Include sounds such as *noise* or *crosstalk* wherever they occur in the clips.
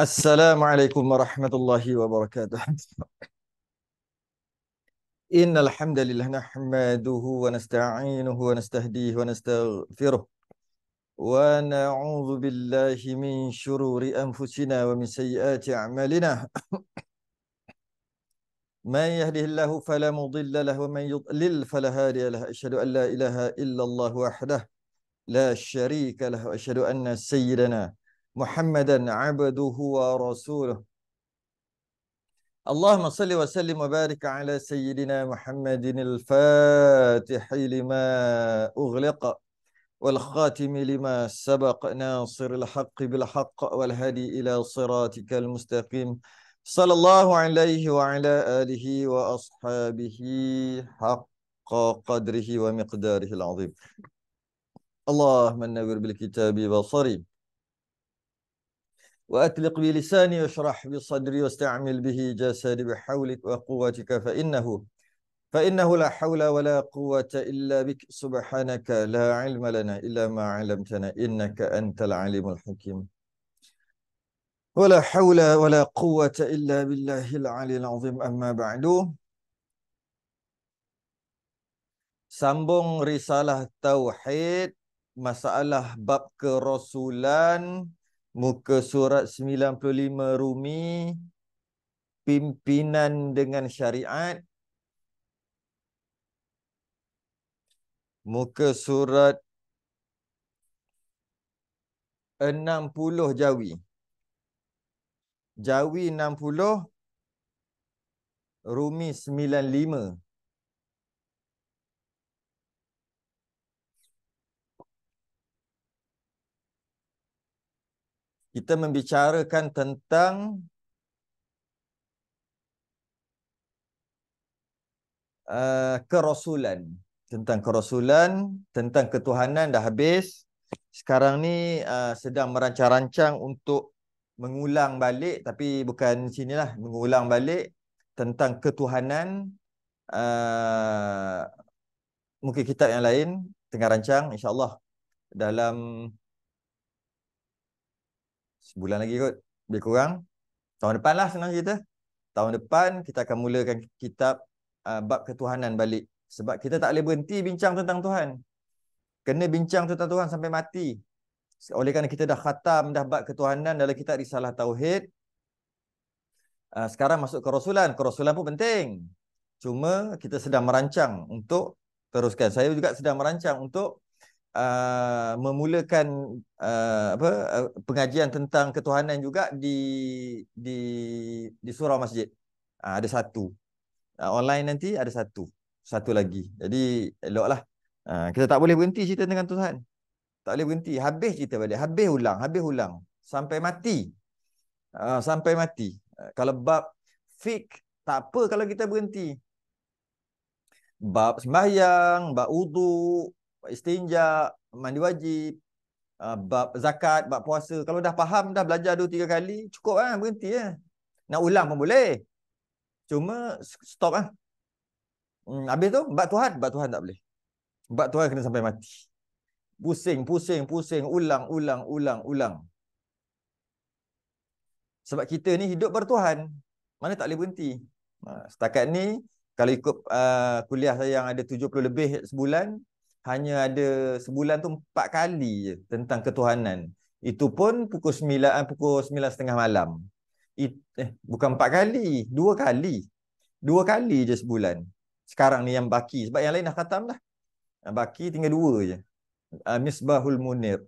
السلام عليكم ورحمة الله وبركاته إن الحمد لله نحمده ونستعينه ونستهديه ونستغفره ونعوذ بالله من شرور أنفسنا ومن سيئات أعمالنا من يهده الله فلا مضل له ومن يضلل فلا هادي له أشهد أن لا إله إلا الله وحده لا شريك له أشهد أن سيدنا محمدا عبده ورسوله اللهم صل وسلم وبارك على سيدنا محمد الفاتح لما أغلق والخاتم لما سبق ناصر الحق بالحق والهدي إلى صراطك المستقيم صلى الله عليه وعلى آله وأصحابه حق قدره ومقداره العظيم اللهم نور بالكتاب بصري وأطلق بلساني واشرح بصدري واستعمل به جسدي بحولك وقوتك فإنه فإنه لا حول ولا قوة إلا بك سبحانك لا علم لنا إلا ما علمتنا إنك أنت العليم الحكيم ولا حول ولا قوة إلا بالله العلي العظيم أما بعد Sambung risalah tauhid, masalah bab kerasulan muka surat 95 Rumi pimpinan dengan syariat muka surat 60 Jawi Jawi 60 Rumi kita membicarakan tentang uh, kerasulan. Tentang kerasulan, tentang ketuhanan dah habis. Sekarang ni uh, sedang merancang-rancang untuk mengulang balik tapi bukan sinilah mengulang balik tentang ketuhanan uh, mungkin kitab yang lain tengah rancang insyaallah dalam sebulan lagi kot. Lebih kurang. Tahun depan lah senang kita. Tahun depan kita akan mulakan kitab uh, bab ketuhanan balik. Sebab kita tak boleh berhenti bincang tentang Tuhan. Kena bincang tentang Tuhan sampai mati. Oleh kerana kita dah khatam dah bab ketuhanan dalam kitab Risalah Tauhid. Uh, sekarang masuk kerasulan. Kerasulan pun penting. Cuma kita sedang merancang untuk teruskan. Saya juga sedang merancang untuk uh, memulakan uh, apa uh, pengajian tentang ketuhanan juga di di di surau masjid. Uh, ada satu. Uh, online nanti ada satu. Satu lagi. Jadi eloklah. Uh, kita tak boleh berhenti cerita dengan Tuhan. Tak boleh berhenti. Habis cerita balik. Habis ulang. Habis ulang. Sampai mati. Uh, sampai mati. Uh, kalau bab fik tak apa kalau kita berhenti. Bab sembahyang, bab uduk, istinja, mandi wajib, uh, bab zakat, bab puasa. Kalau dah faham, dah belajar dua tiga kali, cukup kan berhenti ya. Nak ulang pun boleh. Cuma stop lah. Hmm, habis tu, bab Tuhan. Bab Tuhan tak boleh. Bab Tuhan kena sampai mati. Pusing, pusing, pusing. Ulang, ulang, ulang, ulang. Sebab kita ni hidup bertuhan. Mana tak boleh berhenti. Ha, setakat ni, kalau ikut uh, kuliah saya yang ada 70 lebih sebulan, hanya ada sebulan tu empat kali je tentang ketuhanan. Itu pun pukul sembilan, eh, pukul sembilan setengah malam. It, eh, bukan empat kali, dua kali. Dua kali je sebulan. Sekarang ni yang baki. Sebab yang lain dah khatam dah. Yang baki tinggal dua je. Uh, Misbahul Munir.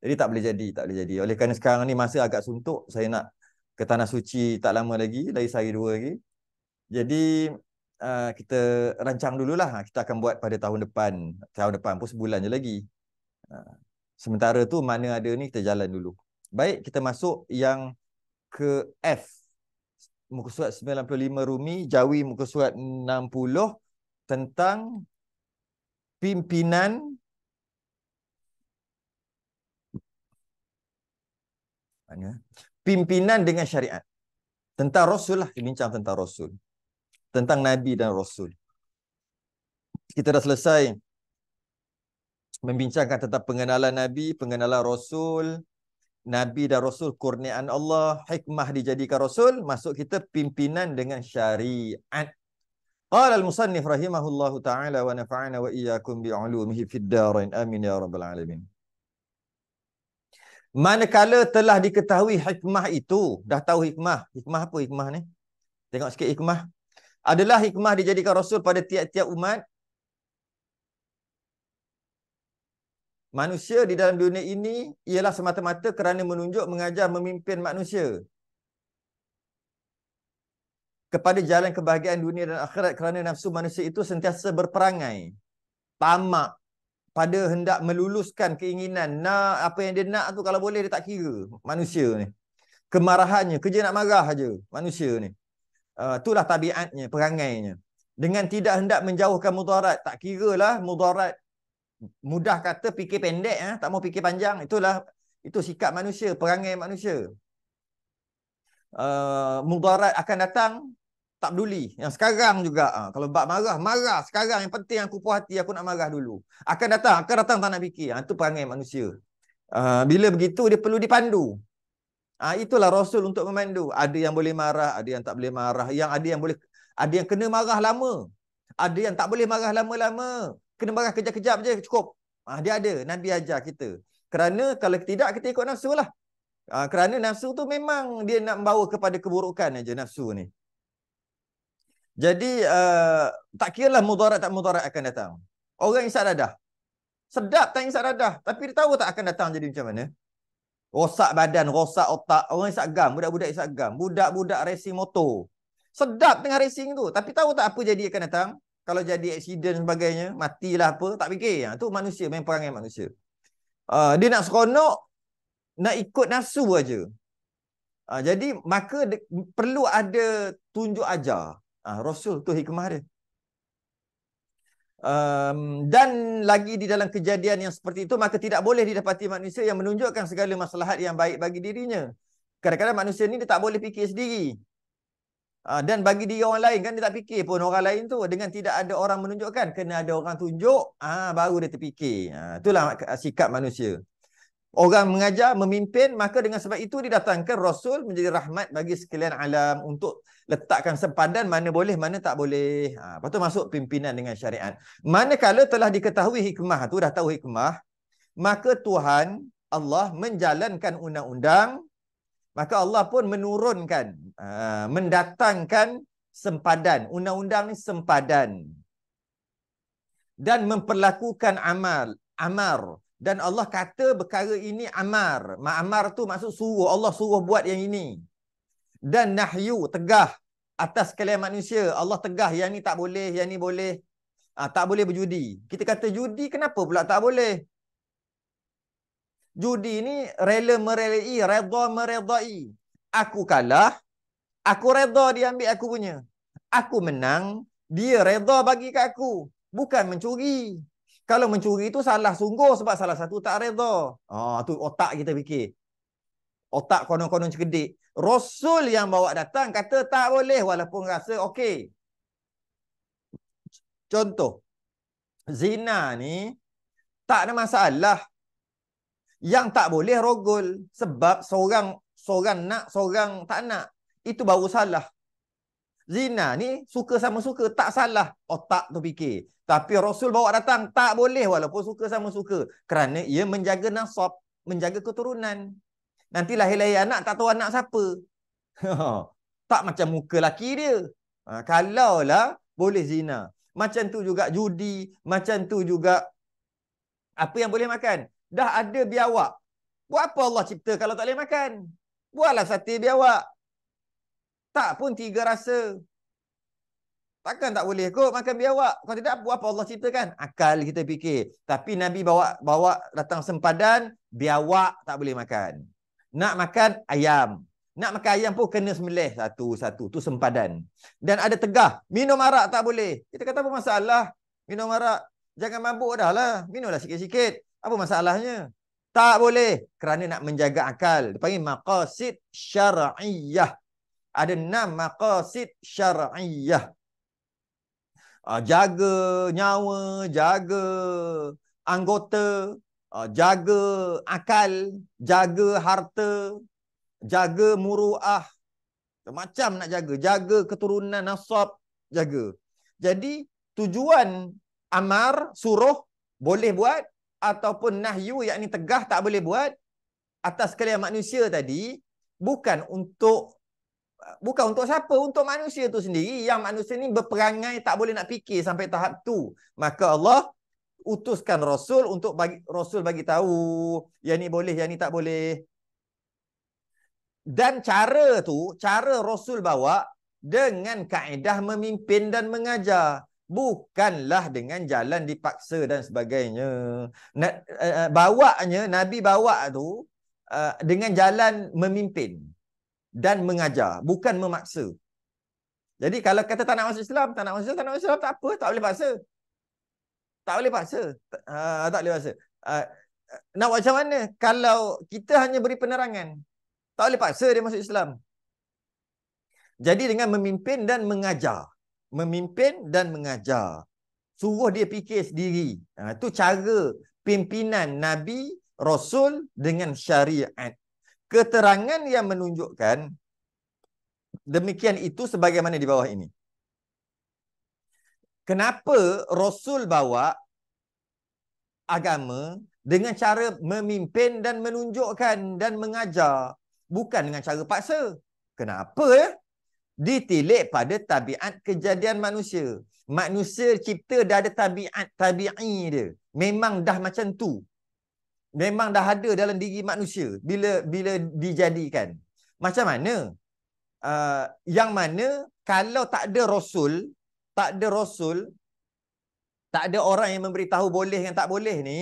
Jadi tak boleh jadi, tak boleh jadi. Oleh kerana sekarang ni masa agak suntuk, saya nak ke Tanah Suci tak lama lagi, lagi sehari dua lagi. Jadi Ah, kita rancang dululah ah, kita akan buat pada tahun depan tahun depan pun sebulan je lagi ah, sementara tu mana ada ni kita jalan dulu baik kita masuk yang ke F muka surat 95 Rumi jawi muka surat 60 tentang pimpinan pimpinan dengan syariat tentang rasul lah bincang tentang rasul tentang Nabi dan Rasul. Kita dah selesai membincangkan tentang pengenalan Nabi, pengenalan Rasul, Nabi dan Rasul, kurniaan Allah, hikmah dijadikan Rasul, masuk kita pimpinan dengan syariat. Qala al-musannif rahimahullahu ta'ala wa nafa'ana wa iyyakum bi'ulumihi fid darain amin ya rabbal alamin. Manakala telah diketahui hikmah itu, dah tahu hikmah. Hikmah apa hikmah ni? Tengok sikit hikmah adalah hikmah dijadikan rasul pada tiap-tiap umat manusia di dalam dunia ini ialah semata-mata kerana menunjuk mengajar memimpin manusia kepada jalan kebahagiaan dunia dan akhirat kerana nafsu manusia itu sentiasa berperangai tamak pada hendak meluluskan keinginan nak apa yang dia nak tu kalau boleh dia tak kira manusia ni kemarahannya kerja nak marah aja manusia ni Uh, itulah tabiatnya, perangainya. Dengan tidak hendak menjauhkan mudarat. Tak kira lah mudarat. Mudah kata fikir pendek. Eh? Tak mau fikir panjang. Itulah itu sikap manusia. Perangai manusia. Uh, mudarat akan datang. Tak peduli. Yang sekarang juga. Uh, kalau bak marah, marah. Sekarang yang penting aku puas hati. Aku nak marah dulu. Akan datang. Akan datang tak nak fikir. Uh, itu perangai manusia. Uh, bila begitu dia perlu dipandu. Ha, itulah rasul untuk memandu. Ada yang boleh marah, ada yang tak boleh marah, yang ada yang boleh ada yang kena marah lama. Ada yang tak boleh marah lama-lama. Kena marah kejap-kejap je cukup. Ha, dia ada Nabi ajar kita. Kerana kalau tidak kita ikut nafsu lah. Ha, kerana nafsu tu memang dia nak membawa kepada keburukan aja nafsu ni. Jadi uh, tak lah mudarat tak mudarat akan datang. Orang isat dadah. Sedap tak isat dadah. Tapi dia tahu tak akan datang jadi macam mana. Rosak badan, rosak otak. Orang isap gam, budak-budak isap gam. Budak-budak racing motor. Sedap tengah racing tu. Tapi tahu tak apa jadi akan datang? Kalau jadi accident sebagainya, matilah apa. Tak fikir. Ha, tu manusia, main perangai manusia. Uh, dia nak seronok, nak ikut nafsu aja. Uh, jadi maka perlu ada tunjuk ajar. Uh, Rasul tu hikmah dia. Um, dan lagi di dalam kejadian yang seperti itu, maka tidak boleh didapati manusia yang menunjukkan segala masalahat yang baik bagi dirinya. Kadang-kadang manusia ni dia tak boleh fikir sendiri. Uh, dan bagi diri orang lain kan dia tak fikir pun orang lain tu. Dengan tidak ada orang menunjukkan, kena ada orang tunjuk, ah uh, baru dia terfikir. Uh, itulah sikap manusia orang mengajar memimpin maka dengan sebab itu didatangkan rasul menjadi rahmat bagi sekalian alam untuk letakkan sempadan mana boleh mana tak boleh ha lepas tu masuk pimpinan dengan syariat manakala telah diketahui hikmah tu dah tahu hikmah maka Tuhan Allah menjalankan undang-undang maka Allah pun menurunkan ha, mendatangkan sempadan undang-undang ni sempadan dan memperlakukan amal amar dan Allah kata perkara ini amar. Ma'amar tu maksud suruh. Allah suruh buat yang ini. Dan nahyu, tegah atas sekalian manusia. Allah tegah yang ni tak boleh, yang ni boleh. Ah, tak boleh berjudi. Kita kata judi kenapa pula tak boleh? Judi ni rela merelai, redha meredai. Aku kalah, aku redha dia ambil aku punya. Aku menang, dia redha bagi kat aku. Bukan mencuri. Kalau mencuri itu salah sungguh sebab salah satu tak redha. Oh, tu otak kita fikir. Otak konon-konon cerdik. Rasul yang bawa datang kata tak boleh walaupun rasa okey. Contoh. Zina ni tak ada masalah. Yang tak boleh rogol sebab seorang seorang nak, seorang tak nak. Itu baru salah. Zina ni suka sama suka tak salah otak tu fikir. Tapi Rasul bawa datang tak boleh walaupun suka sama suka. Kerana ia menjaga nasab, menjaga keturunan. Nanti lahir-lahir anak tak tahu anak siapa. *laughs* tak macam muka laki dia. Ha, lah boleh zina. Macam tu juga judi, macam tu juga apa yang boleh makan. Dah ada biawak. Buat apa Allah cipta kalau tak boleh makan? Buatlah sate biawak. Tak pun tiga rasa. Takkan tak boleh kot makan biawak. Kalau tidak apa, apa Allah kan, Akal kita fikir. Tapi Nabi bawa bawa datang sempadan, biawak tak boleh makan. Nak makan ayam. Nak makan ayam pun kena semelih satu-satu. tu sempadan. Dan ada tegah. Minum arak tak boleh. Kita kata apa masalah? Minum arak. Jangan mabuk dah lah. Minumlah sikit-sikit. Apa masalahnya? Tak boleh. Kerana nak menjaga akal. Dia panggil maqasid syar'iyah ada enam maqasid syar'iyah. Ah, jaga nyawa, jaga anggota, ah, jaga akal, jaga harta, jaga muruah. Macam nak jaga. Jaga keturunan nasab, jaga. Jadi tujuan amar, suruh, boleh buat ataupun nahyu yang ni tegah tak boleh buat atas kalian manusia tadi bukan untuk bukan untuk siapa untuk manusia tu sendiri yang manusia ni berperangai tak boleh nak fikir sampai tahap tu maka Allah utuskan rasul untuk bagi rasul bagi tahu yang ni boleh yang ni tak boleh dan cara tu cara rasul bawa dengan kaedah memimpin dan mengajar bukanlah dengan jalan dipaksa dan sebagainya eh, eh, bawanya nabi bawa tu eh, dengan jalan memimpin dan mengajar. Bukan memaksa. Jadi kalau kata tak nak masuk Islam, tak nak masuk Islam, tak nak masuk Islam, tak apa. Tak boleh paksa. Tak boleh paksa. Uh, tak boleh paksa. Uh, nak buat macam mana? Kalau kita hanya beri penerangan, tak boleh paksa dia masuk Islam. Jadi dengan memimpin dan mengajar. Memimpin dan mengajar. Suruh dia fikir sendiri. Itu ha, uh, cara pimpinan Nabi Rasul dengan syariat keterangan yang menunjukkan demikian itu sebagaimana di bawah ini. Kenapa Rasul bawa agama dengan cara memimpin dan menunjukkan dan mengajar bukan dengan cara paksa? Kenapa ya? Ditilik pada tabiat kejadian manusia. Manusia cipta dah ada tabiat tabi'i dia. Memang dah macam tu memang dah ada dalam diri manusia bila bila dijadikan. Macam mana? Uh, yang mana kalau tak ada rasul, tak ada rasul, tak ada orang yang memberitahu boleh dan tak boleh ni,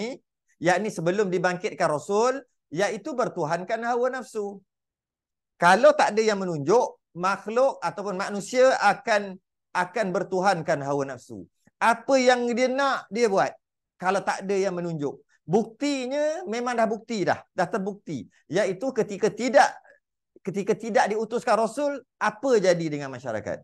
yakni sebelum dibangkitkan rasul, iaitu bertuhankan hawa nafsu. Kalau tak ada yang menunjuk, makhluk ataupun manusia akan akan bertuhankan hawa nafsu. Apa yang dia nak, dia buat. Kalau tak ada yang menunjuk buktinya memang dah bukti dah dah terbukti iaitu ketika tidak ketika tidak diutuskan rasul apa jadi dengan masyarakat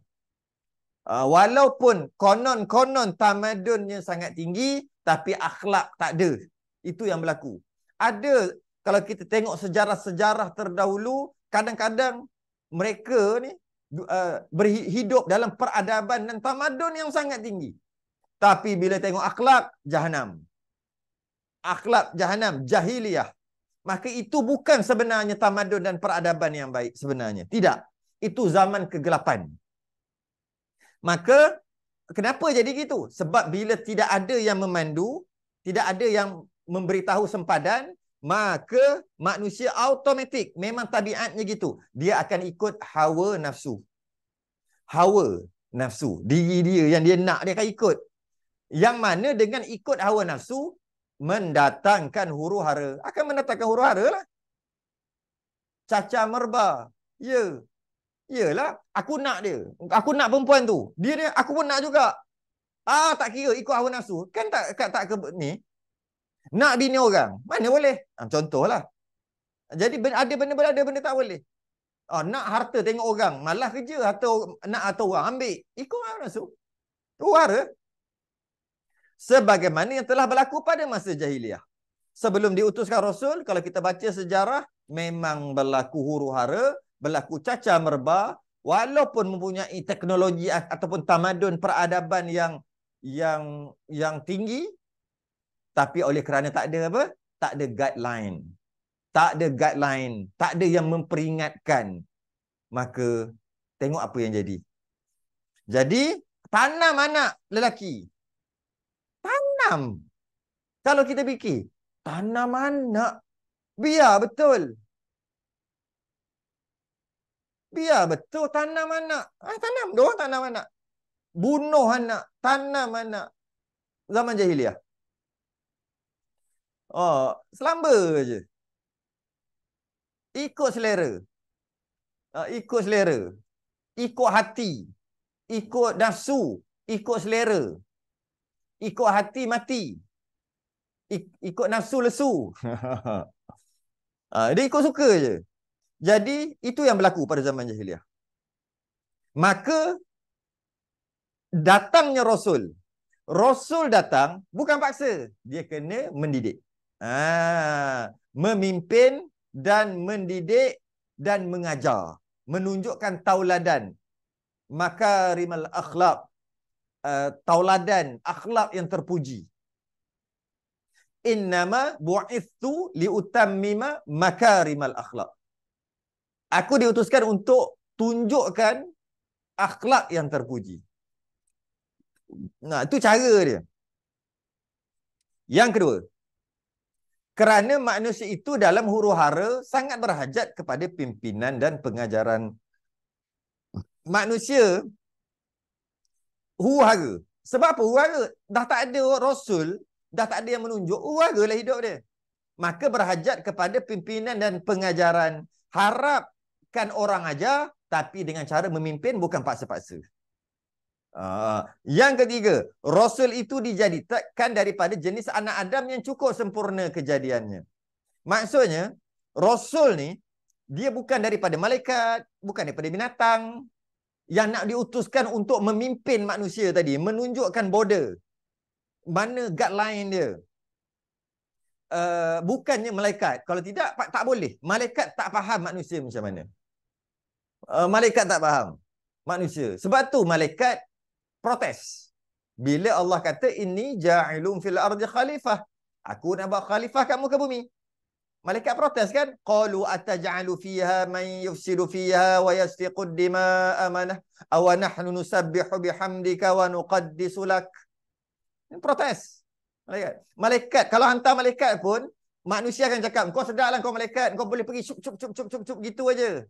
ah, walaupun konon-konon tamadunnya sangat tinggi tapi akhlak tak ada itu yang berlaku ada kalau kita tengok sejarah-sejarah terdahulu kadang-kadang mereka ni uh, berhidup dalam peradaban dan tamadun yang sangat tinggi tapi bila tengok akhlak jahanam akhlak jahanam, jahiliyah. Maka itu bukan sebenarnya tamadun dan peradaban yang baik sebenarnya. Tidak. Itu zaman kegelapan. Maka kenapa jadi gitu? Sebab bila tidak ada yang memandu, tidak ada yang memberitahu sempadan, maka manusia automatik memang tabiatnya gitu. Dia akan ikut hawa nafsu. Hawa nafsu. Diri dia yang dia nak dia akan ikut. Yang mana dengan ikut hawa nafsu, mendatangkan huru hara. Akan mendatangkan huru hara lah. Caca merba. Ya. Yalah. Aku nak dia. Aku nak perempuan tu. Dia dia. Aku pun nak juga. Ah tak kira ikut hawa nafsu. Kan tak tak, tak ke ni. Nak bini orang. Mana boleh? Ah, lah. Jadi ada benda-benda ada benda tak boleh. Ah, nak harta tengok orang. Malah kerja. Harta, nak harta orang ambil. Ikut hawa nafsu. Huru hara sebagaimana yang telah berlaku pada masa jahiliah. Sebelum diutuskan Rasul, kalau kita baca sejarah, memang berlaku huru-hara, berlaku caca merba, walaupun mempunyai teknologi ataupun tamadun peradaban yang yang yang tinggi, tapi oleh kerana tak ada apa? Tak ada guideline. Tak ada guideline. Tak ada yang memperingatkan. Maka, tengok apa yang jadi. Jadi, tanam anak lelaki tanam. Kalau kita fikir, tanam anak, biar betul. Biar betul tanam anak. Ah, tanam, dia tanam anak. Bunuh anak, tanam anak. Zaman jahiliah. Oh, selamba aje, Ikut selera. Uh, ikut selera. Ikut hati. Ikut nafsu. Ikut selera ikut hati mati. Ikut nafsu lesu. *laughs* Ah, dia ikut suka je. Jadi, itu yang berlaku pada zaman jahiliah. Maka, datangnya Rasul. Rasul datang, bukan paksa. Dia kena mendidik. Ah, memimpin dan mendidik dan mengajar. Menunjukkan tauladan. Makarimal akhlak. Eh, tauladan akhlak yang terpuji innama bu'ithu liutammima makarimal akhlak aku diutuskan untuk tunjukkan akhlak yang terpuji nah itu cara dia yang kedua kerana manusia itu dalam huru-hara sangat berhajat kepada pimpinan dan pengajaran manusia huru-hara. Sebab apa huru-hara? Dah tak ada rasul, dah tak ada yang menunjuk huru-hara lah hidup dia. Maka berhajat kepada pimpinan dan pengajaran. Harapkan orang ajar tapi dengan cara memimpin bukan paksa-paksa. Uh, yang ketiga, rasul itu dijadikan daripada jenis anak Adam yang cukup sempurna kejadiannya. Maksudnya, rasul ni dia bukan daripada malaikat, bukan daripada binatang, yang nak diutuskan untuk memimpin manusia tadi menunjukkan border mana guideline dia uh, bukannya malaikat kalau tidak tak boleh malaikat tak faham manusia macam mana uh, malaikat tak faham manusia sebab tu malaikat protes bila Allah kata ini ja'ilum fil ardi khalifah aku nak buat khalifah kamu ke bumi Malaikat protes kan? Qalu ataj'alu fiha man yufsidu fiha wa yasfiqu dima'a man aw nahnu nusabbihu bihamdika wa nuqaddisu lak. Ini protes. Malaikat. Malaikat kalau hantar malaikat pun manusia akan cakap kau sedarlah kau malaikat kau boleh pergi cup cup cup cup cup cup gitu aja.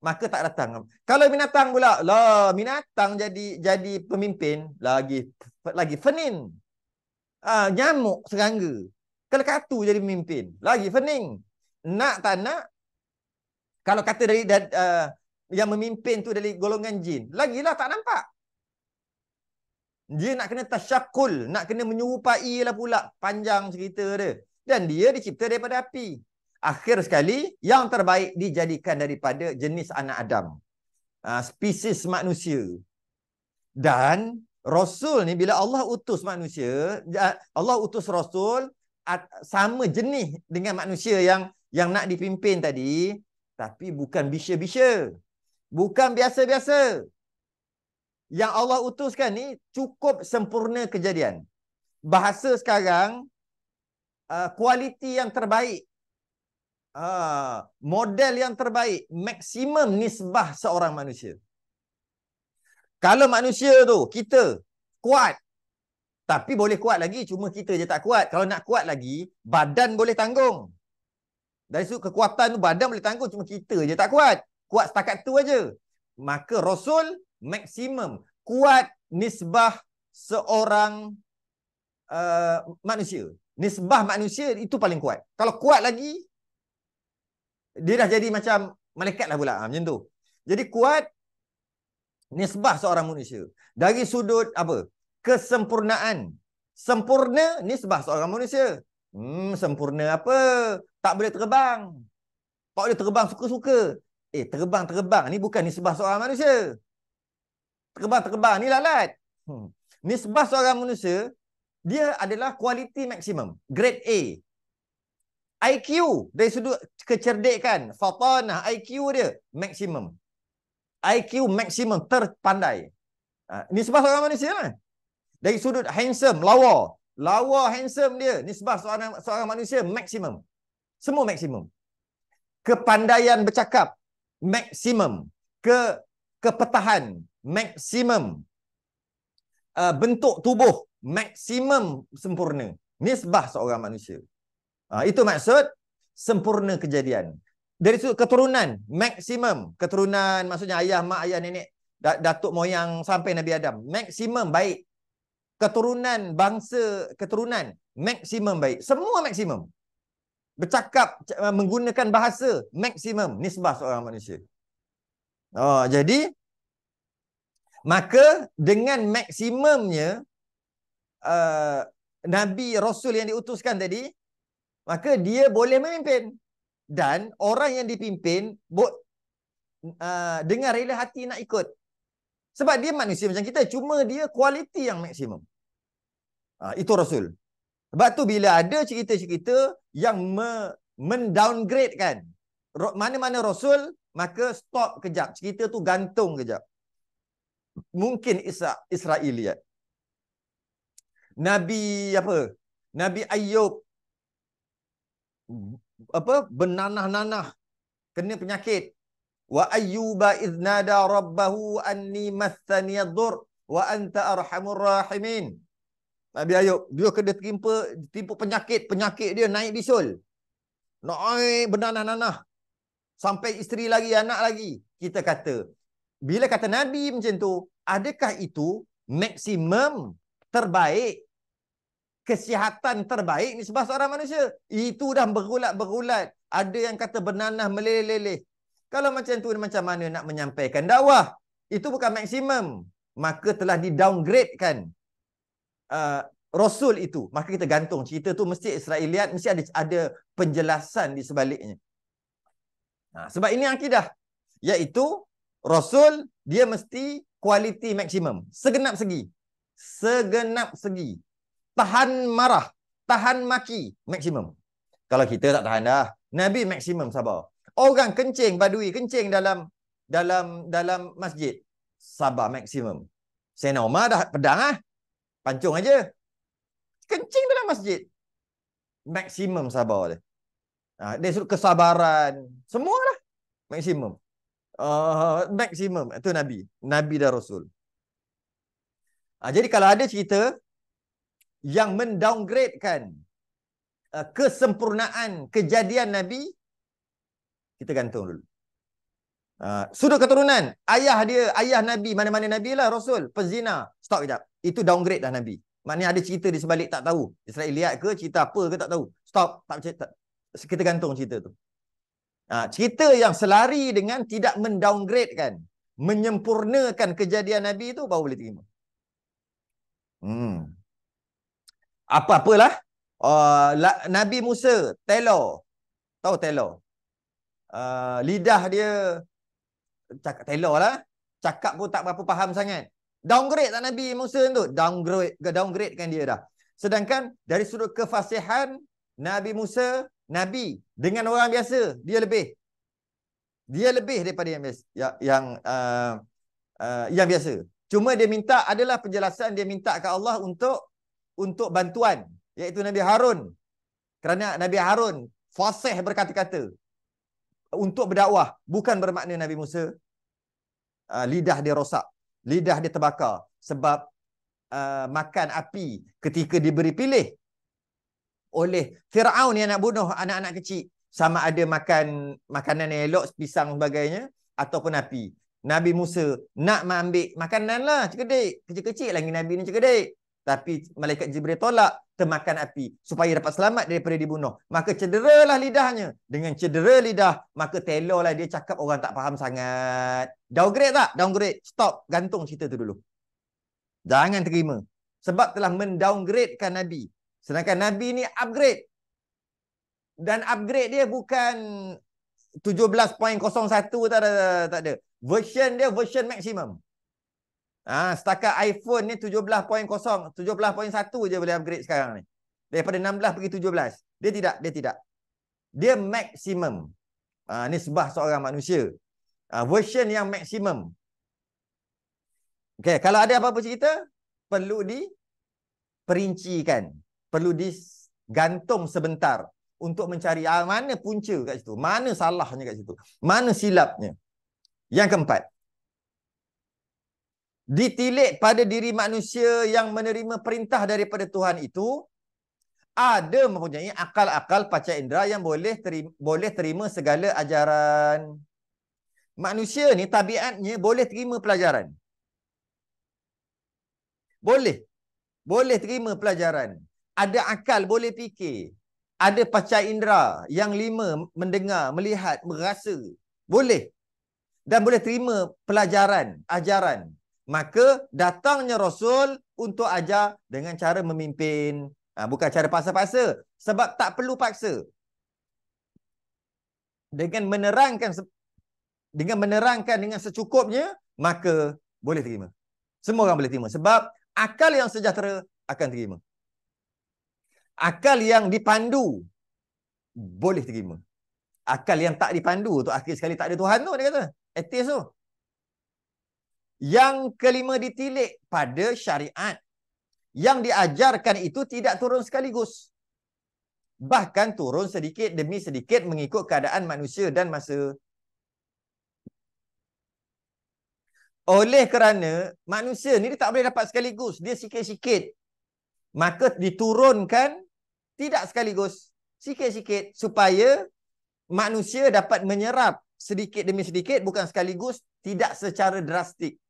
Maka tak datang. Kalau binatang pula, lah binatang jadi jadi pemimpin lagi lagi fenin. Ah ha, nyamuk serangga. Kalau kelekatu jadi pemimpin. Lagi pening. Nak tak nak. Kalau kata dari uh, yang memimpin tu dari golongan jin. Lagilah tak nampak. Dia nak kena tasyakul. Nak kena menyerupai lah pula. Panjang cerita dia. Dan dia dicipta daripada api. Akhir sekali, yang terbaik dijadikan daripada jenis anak Adam. Uh, spesies manusia. Dan Rasul ni, bila Allah utus manusia, ah, Allah utus Rasul, sama jenis dengan manusia yang yang nak dipimpin tadi tapi bukan bisa-bisa bukan biasa-biasa yang Allah utuskan ni cukup sempurna kejadian bahasa sekarang uh, kualiti yang terbaik uh, model yang terbaik maksimum nisbah seorang manusia kalau manusia tu kita kuat tapi boleh kuat lagi. Cuma kita je tak kuat. Kalau nak kuat lagi, badan boleh tanggung. Dari sudut kekuatan tu, badan boleh tanggung. Cuma kita je tak kuat. Kuat setakat tu aja. Maka Rasul, maksimum. Kuat nisbah seorang uh, manusia. Nisbah manusia itu paling kuat. Kalau kuat lagi, dia dah jadi macam malaikat lah pula. Ha, macam tu. Jadi kuat nisbah seorang manusia. Dari sudut apa? kesempurnaan. Sempurna ni sebab seorang manusia. Hmm, sempurna apa? Tak boleh terbang. Tak boleh terbang suka-suka. Eh, terbang-terbang ni bukan ni nisbah seorang manusia. Terbang-terbang ni lalat. Hmm. ni Nisbah seorang manusia, dia adalah kualiti maksimum. Grade A. IQ dari sudut kecerdekan. Fatonah IQ dia, maksimum. IQ maksimum, terpandai. Ini ha, nisbah seorang manusia lah. Dari sudut handsome, lawa. Lawa handsome dia. Nisbah seorang, seorang manusia, maksimum. Semua maksimum. Kepandaian bercakap, maksimum. Ke, kepetahan, maksimum. Uh, bentuk tubuh, maksimum sempurna. Nisbah seorang manusia. Uh, itu maksud sempurna kejadian. Dari sudut keturunan, maksimum. Keturunan maksudnya ayah, mak, ayah, nenek, datuk moyang sampai Nabi Adam. Maksimum, baik keturunan bangsa keturunan maksimum baik semua maksimum bercakap eh, menggunakan bahasa maksimum nisbah seorang manusia oh jadi maka dengan maksimumnya uh, nabi rasul yang diutuskan tadi maka dia boleh memimpin dan orang yang dipimpin bo, uh, dengan rela hati nak ikut sebab dia manusia macam kita. Cuma dia kualiti yang maksimum. Ha, itu Rasul. Sebab tu bila ada cerita-cerita yang me mendowngrade kan. Mana-mana Rasul, maka stop kejap. Cerita tu gantung kejap. Mungkin Isra Israeliat. Nabi apa? Nabi Ayub. Hmm, apa? Benanah-nanah. Kena penyakit. Wa ayyuba idhnada rabbahu anni mathani adhur wa anta arhamur rahimin. Nabi Ayub, dia kena terimpa, timpa penyakit. Penyakit dia naik bisul. Naik benanah-nanah, Sampai isteri lagi, anak lagi. Kita kata. Bila kata Nabi macam tu, adakah itu maksimum terbaik? Kesihatan terbaik ni sebab seorang manusia. Itu dah berulat-berulat. Ada yang kata benanah meleleh-leleh. Kalau macam tu macam mana nak menyampaikan dakwah? Itu bukan maksimum. Maka telah di-downgradekan uh, Rasul itu. Maka kita gantung. Cerita tu mesti Israeliat, mesti ada, ada penjelasan di sebaliknya. Ha, sebab ini akidah. Iaitu Rasul, dia mesti kualiti maksimum. Segenap segi. Segenap segi. Tahan marah. Tahan maki. Maksimum. Kalau kita tak tahan dah. Nabi maksimum sabar orang kencing badui kencing dalam dalam dalam masjid sabar maksimum Sayyidina Umar dah pedang ah pancung aja kencing dalam masjid maksimum sabar dia ah dia suruh kesabaran semualah maksimum uh, maksimum itu nabi nabi dan rasul ah jadi kalau ada cerita yang mendowngradekan uh, kesempurnaan kejadian nabi kita gantung dulu. Ha, uh, sudah keturunan. Ayah dia, ayah Nabi, mana-mana Nabi lah Rasul. Pezina. Stop sekejap. Itu downgrade dah Nabi. Maknanya ada cerita di sebalik tak tahu. Israel lihat ke, cerita apa ke tak tahu. Stop. Tak, tak. Kita gantung cerita tu. Uh, cerita yang selari dengan tidak mendowngrade kan. Menyempurnakan kejadian Nabi tu baru boleh terima. Hmm. Apa-apalah. Uh, Nabi Musa, Telo. Tahu Telo? Ah, lidah dia cakap telor lah. Cakap pun tak berapa faham sangat. Downgrade tak Nabi Musa tu? Downgrade, downgrade kan dia dah. Sedangkan dari sudut kefasihan Nabi Musa, Nabi dengan orang biasa, dia lebih. Dia lebih daripada yang biasa. Ya, yang, yang, uh, uh, ah, yang biasa. Cuma dia minta adalah penjelasan dia minta ke Allah untuk untuk bantuan. Iaitu Nabi Harun. Kerana Nabi Harun fasih berkata-kata untuk berdakwah bukan bermakna Nabi Musa uh, lidah dia rosak, lidah dia terbakar sebab uh, makan api ketika diberi pilih oleh Firaun yang nak bunuh anak-anak kecil sama ada makan makanan yang elok pisang sebagainya ataupun api. Nabi Musa nak mengambil makananlah kecil-kecil lagi Nabi ni kecil. Tapi malaikat Jibril tolak termakan api supaya dapat selamat daripada dibunuh. Maka cederalah lidahnya. Dengan cedera lidah, maka telolah dia cakap orang tak faham sangat. Downgrade tak? Downgrade. Stop. Gantung cerita tu dulu. Jangan terima. Sebab telah mendowngradekan Nabi. Sedangkan Nabi ni upgrade. Dan upgrade dia bukan 17.01 tak ada, tak ada. Version dia version maksimum. Ah ha, setakat iPhone ni 17.0, 17.1 je boleh upgrade sekarang ni. Daripada 16 pergi 17. Dia tidak, dia tidak. Dia maksimum. Ah ha, ni sebah seorang manusia. ha, version yang maksimum. Okay, kalau ada apa-apa cerita, perlu di perincikan. Perlu digantung sebentar untuk mencari ah, mana punca kat situ, mana salahnya kat situ, mana silapnya. Yang keempat, ditilik pada diri manusia yang menerima perintah daripada Tuhan itu ada mempunyai akal-akal paca indera yang boleh terima, boleh terima segala ajaran. Manusia ni tabiatnya boleh terima pelajaran. Boleh. Boleh terima pelajaran. Ada akal boleh fikir. Ada paca indera yang lima mendengar, melihat, merasa. Boleh. Dan boleh terima pelajaran, ajaran. Maka datangnya Rasul untuk ajar dengan cara memimpin. Ha, bukan cara paksa-paksa. Sebab tak perlu paksa. Dengan menerangkan dengan menerangkan dengan secukupnya, maka boleh terima. Semua orang boleh terima. Sebab akal yang sejahtera akan terima. Akal yang dipandu, boleh terima. Akal yang tak dipandu tu akhir sekali tak ada Tuhan tu, dia kata. Atheist tu. Yang kelima ditilik pada syariat. Yang diajarkan itu tidak turun sekaligus. Bahkan turun sedikit demi sedikit mengikut keadaan manusia dan masa. Oleh kerana manusia ni dia tak boleh dapat sekaligus. Dia sikit-sikit. Maka diturunkan tidak sekaligus. Sikit-sikit supaya manusia dapat menyerap sedikit demi sedikit bukan sekaligus tidak secara drastik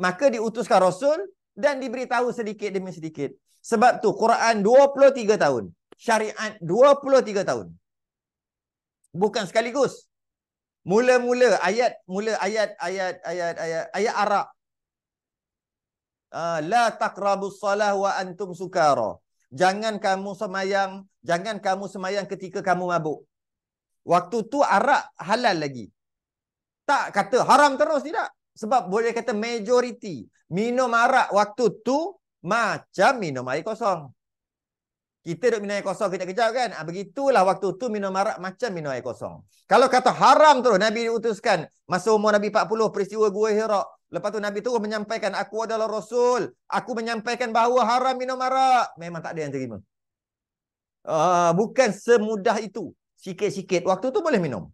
maka diutuskan rasul dan diberitahu sedikit demi sedikit sebab tu Quran 23 tahun syariat 23 tahun bukan sekaligus mula-mula ayat mula ayat ayat ayat ayat ayat arab uh, la taqrabus salah wa antum sukara jangan kamu semayang jangan kamu semayang ketika kamu mabuk waktu tu arak halal lagi tak kata haram terus tidak sebab boleh kata majoriti minum arak waktu tu macam minum air kosong. Kita duduk minum air kosong kejap-kejap kan? Ha, begitulah waktu tu minum arak macam minum air kosong. Kalau kata haram terus Nabi diutuskan. Masa umur Nabi 40 peristiwa Gua Herak. Lepas tu Nabi terus menyampaikan aku adalah Rasul. Aku menyampaikan bahawa haram minum arak. Memang tak ada yang terima. Uh, bukan semudah itu. Sikit-sikit waktu tu boleh minum.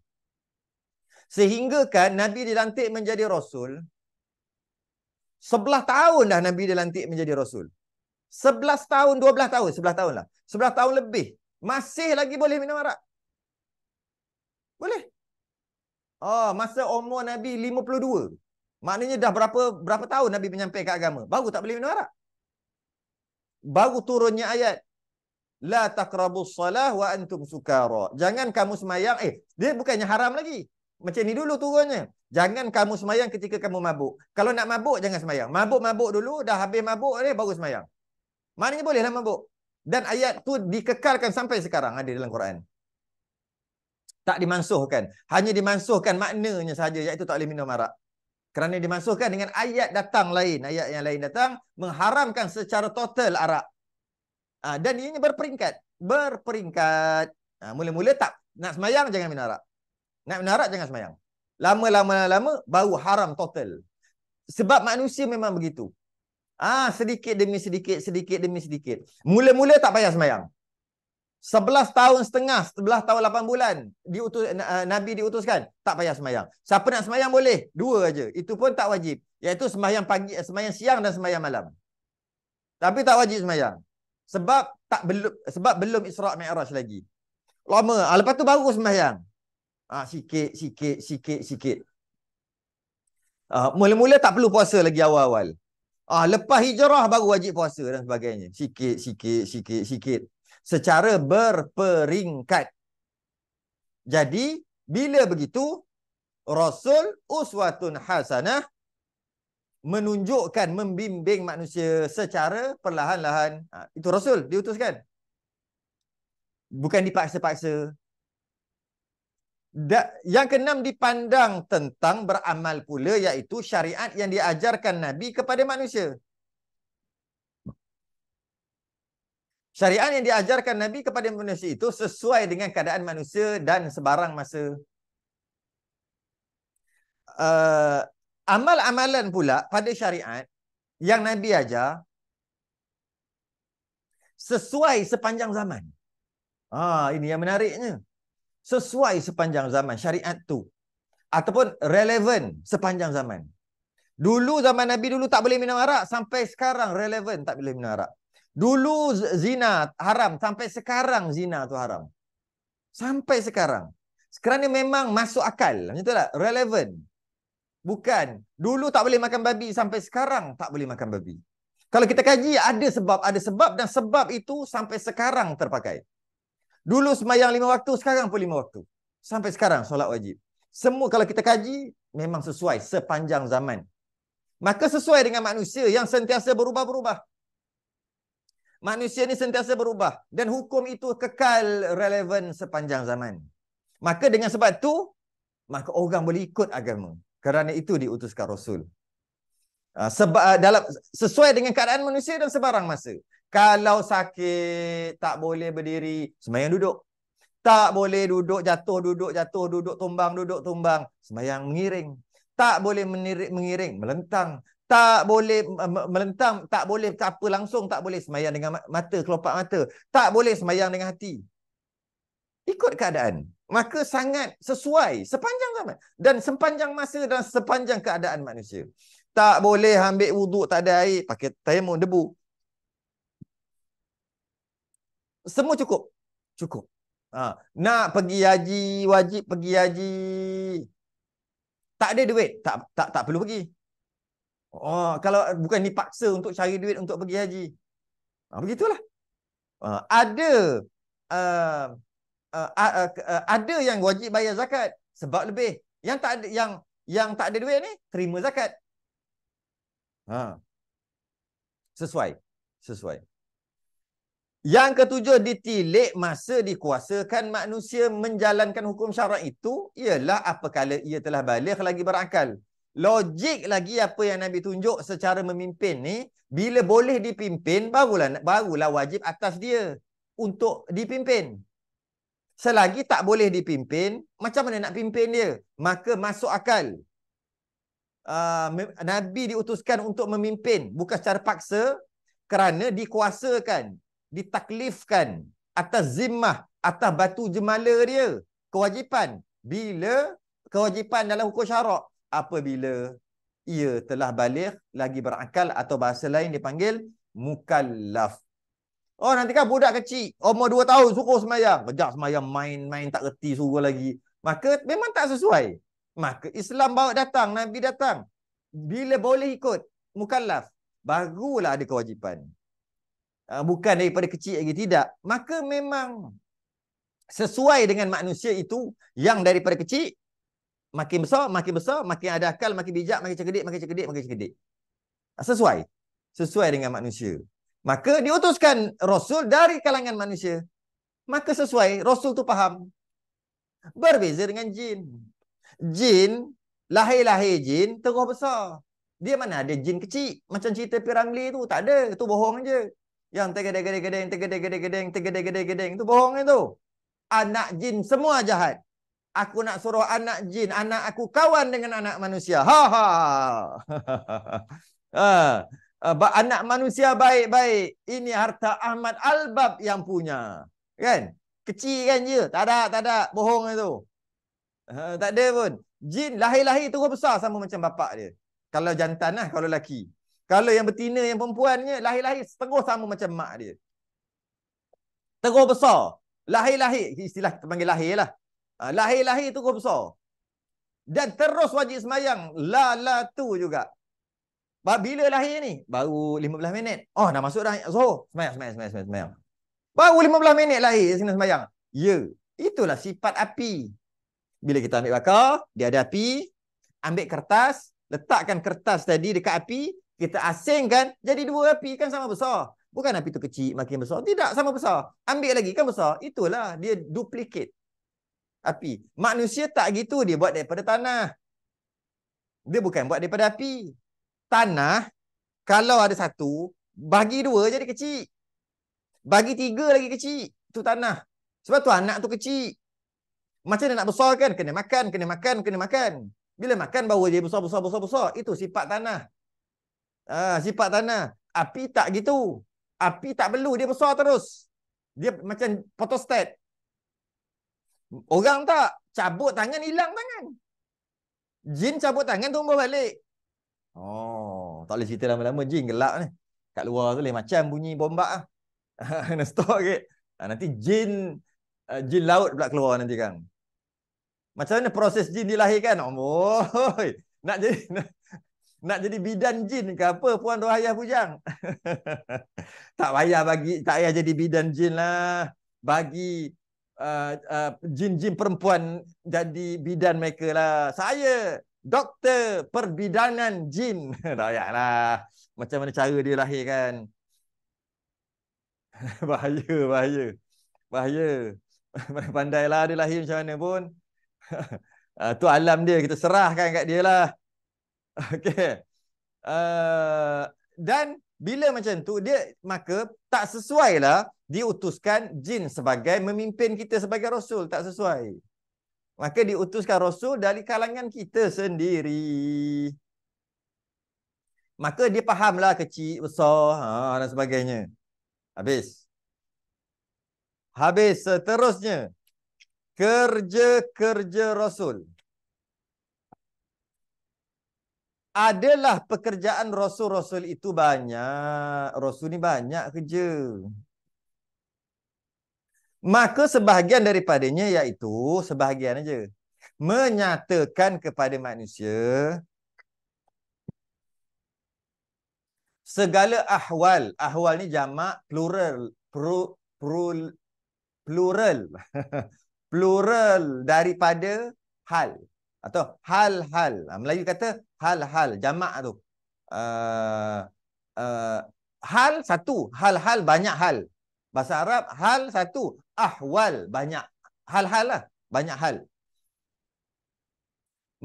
Sehingga kan Nabi dilantik menjadi Rasul. Sebelah tahun dah Nabi dilantik menjadi Rasul. Sebelas tahun, dua belas tahun. Sebelah tahun lah. Sebelah tahun lebih. Masih lagi boleh minum arak? Boleh. Oh, masa umur Nabi 52. Maknanya dah berapa berapa tahun Nabi menyampaikan agama. Baru tak boleh minum arak. Baru turunnya ayat. La takrabus salah wa antum sukara. Jangan kamu semayang. Eh, dia bukannya haram lagi. Macam ni dulu turunnya. Jangan kamu semayang ketika kamu mabuk. Kalau nak mabuk, jangan semayang. Mabuk-mabuk dulu, dah habis mabuk, eh, baru semayang. Maknanya bolehlah mabuk. Dan ayat tu dikekalkan sampai sekarang ada dalam Quran. Tak dimansuhkan. Hanya dimansuhkan maknanya saja iaitu tak boleh minum arak. Kerana dimansuhkan dengan ayat datang lain. Ayat yang lain datang mengharamkan secara total arak. Ah, dan ianya berperingkat. Berperingkat. Ah, mula-mula tak. Nak semayang, jangan minum arak. Naik menarat jangan semayang. Lama-lama-lama baru haram total. Sebab manusia memang begitu. Ah Sedikit demi sedikit, sedikit demi sedikit. Mula-mula tak payah semayang. Sebelas tahun setengah, 11 tahun lapan bulan diutus, eh, eh, Nabi diutuskan, tak payah semayang. Siapa nak semayang boleh, dua aja. Itu pun tak wajib. Iaitu semayang, pagi, eh, semayang siang dan semayang malam. Tapi tak wajib semayang. Sebab tak belum sebab belum Isra' Mi'raj lagi. Lama. Ah, lepas tu baru semayang. Ha, sikit, sikit, sikit, sikit. Ah, mula-mula tak perlu puasa lagi awal-awal. Ha, lepas hijrah baru wajib puasa dan sebagainya. Sikit, sikit, sikit, sikit. Secara berperingkat. Jadi, bila begitu, Rasul Uswatun Hasanah menunjukkan, membimbing manusia secara perlahan-lahan. Ha, itu Rasul diutuskan. Bukan dipaksa-paksa. Da, yang keenam dipandang tentang beramal pula iaitu syariat yang diajarkan Nabi kepada manusia. Syariat yang diajarkan Nabi kepada manusia itu sesuai dengan keadaan manusia dan sebarang masa. Uh, Amal-amalan pula pada syariat yang Nabi ajar sesuai sepanjang zaman. Ah, ini yang menariknya sesuai sepanjang zaman syariat tu ataupun relevan sepanjang zaman dulu zaman nabi dulu tak boleh minum arak sampai sekarang relevan tak boleh minum arak dulu zina haram sampai sekarang zina tu haram sampai sekarang sekarang ni memang masuk akal macam tu lah relevan bukan dulu tak boleh makan babi sampai sekarang tak boleh makan babi kalau kita kaji ada sebab ada sebab dan sebab itu sampai sekarang terpakai Dulu semayang lima waktu, sekarang pun lima waktu. Sampai sekarang solat wajib. Semua kalau kita kaji, memang sesuai sepanjang zaman. Maka sesuai dengan manusia yang sentiasa berubah-berubah. Manusia ni sentiasa berubah. Dan hukum itu kekal relevan sepanjang zaman. Maka dengan sebab tu, maka orang boleh ikut agama. Kerana itu diutuskan Rasul. Ah, sebab dalam, sesuai dengan keadaan manusia dan sebarang masa. Kalau sakit, tak boleh berdiri, semayang duduk. Tak boleh duduk, jatuh, duduk, jatuh, duduk, tumbang, duduk, tumbang. Semayang mengiring. Tak boleh menirik, mengiring, melentang. Tak boleh melentang, tak boleh apa langsung, tak boleh semayang dengan mata, kelopak mata. Tak boleh semayang dengan hati. Ikut keadaan. Maka sangat sesuai sepanjang zaman. Dan sepanjang masa dan sepanjang keadaan manusia. Tak boleh ambil wuduk, tak ada air, pakai tayamun, debu. Semua cukup. Cukup. Ha. Nak pergi haji, wajib pergi haji. Tak ada duit, tak tak tak perlu pergi. Oh, kalau bukan dipaksa untuk cari duit untuk pergi haji. Ha, begitulah. Ha, ada uh, uh, uh, uh, uh, ada yang wajib bayar zakat sebab lebih. Yang tak ada, yang yang tak ada duit ni terima zakat. Ha. Sesuai. Sesuai. Yang ketujuh ditilik masa dikuasakan manusia menjalankan hukum syarak itu ialah apakala ia telah balik lagi berakal. Logik lagi apa yang Nabi tunjuk secara memimpin ni bila boleh dipimpin barulah barulah wajib atas dia untuk dipimpin. Selagi tak boleh dipimpin, macam mana nak pimpin dia? Maka masuk akal. Uh, Nabi diutuskan untuk memimpin bukan secara paksa kerana dikuasakan ditaklifkan atas zimmah, atas batu jemala dia. Kewajipan. Bila kewajipan dalam hukum syarak. Apabila ia telah balik, lagi berakal atau bahasa lain dipanggil mukallaf. Oh nanti kan budak kecil, umur dua tahun suruh semayang. Kejap semayang main-main tak reti suruh lagi. Maka memang tak sesuai. Maka Islam bawa datang, Nabi datang. Bila boleh ikut mukallaf, barulah ada kewajipan. Ah, bukan daripada kecil lagi tidak maka memang sesuai dengan manusia itu yang daripada kecil makin besar makin besar makin ada akal makin bijak makin cerdik makin cerdik makin cerdik ah, sesuai sesuai dengan manusia maka diutuskan rasul dari kalangan manusia maka sesuai rasul tu faham berbeza dengan jin jin lahir-lahir jin terus besar dia mana ada jin kecil macam cerita piramli tu tak ada tu bohong je yang tergedeng-gedeng, tergedeng-gedeng, tergedeng-gedeng. Itu bohong itu. Anak jin semua jahat. Aku nak suruh anak jin, anak aku kawan dengan anak manusia. Ha ha. ha, *laughs* ha. ha. anak manusia baik-baik. Ini harta Ahmad Albab yang punya. Kan? Kecil kan dia? Tak ada, tak ada. Bohong itu. Ha, tak ada pun. Jin lahir-lahir turun besar sama macam bapak dia. Kalau jantan lah, kalau lelaki. Kalau yang betina yang perempuannya lahir-lahir terus sama macam mak dia. Terus besar. Lahir-lahir istilah kita panggil lahir lah. Ha, lahir-lahir terus besar. Dan terus wajib semayang. la la tu juga. Bila lahir ni? Baru 15 minit. Oh dah masuk dah So Semayang semayang semayang semayang. Baru 15 minit lahir sini semayang. Ya. Itulah sifat api. Bila kita ambil bakar, dia ada api, ambil kertas, letakkan kertas tadi dekat api, kita asingkan jadi dua api kan sama besar. Bukan api tu kecil makin besar. Tidak sama besar. Ambil lagi kan besar. Itulah dia duplicate api. Manusia tak gitu dia buat daripada tanah. Dia bukan buat daripada api. Tanah kalau ada satu bagi dua jadi kecil. Bagi tiga lagi kecil. Tu tanah. Sebab tu anak tu kecil. Macam dia nak besar kan? Kena makan, kena makan, kena makan. Bila makan bawa dia besar-besar-besar-besar. Itu sifat tanah. Ah, sifat tanah. Api tak gitu. Api tak perlu. Dia besar terus. Dia macam potostat. Orang tak. Cabut tangan, hilang tangan. Jin cabut tangan, tumbuh balik. Oh, tak boleh cerita lama-lama. Jin gelap ni. Kat luar tu boleh macam bunyi bomba. Ah. *laughs* Kena stop ke. Ha, nanti jin uh, jin laut pula keluar nanti kang. Macam mana proses jin dilahirkan? Oh, Nak jadi nak jadi bidan jin ke apa puan rohayah bujang *laughs* tak payah bagi tak payah jadi bidan jin lah bagi jin-jin uh, uh, perempuan jadi bidan mereka lah saya doktor perbidanan jin rakyat *laughs* lah macam mana cara dia lahir kan *laughs* bahaya bahaya bahaya mana pandailah dia lahir macam mana pun uh, tu alam dia kita serahkan kat dia lah *laughs* Okay. Uh, eh, dan bila macam tu, dia maka tak sesuai lah diutuskan jin sebagai memimpin kita sebagai rasul. Tak sesuai. Maka diutuskan rasul dari kalangan kita sendiri. Maka dia lah kecil, besar ha, dan sebagainya. Habis. Habis seterusnya. Kerja-kerja Rasul. adalah pekerjaan rasul-rasul itu banyak. Rasul ni banyak kerja. Maka sebahagian daripadanya iaitu sebahagian aja menyatakan kepada manusia segala ahwal. Ahwal ni jamak plural pru, pru, plural *laughs* plural daripada hal atau hal-hal. Ah, Melayu kata hal-hal jamak tu. Uh, uh, hal satu, hal-hal banyak hal. Bahasa Arab hal satu, ahwal banyak hal-hal lah, banyak hal.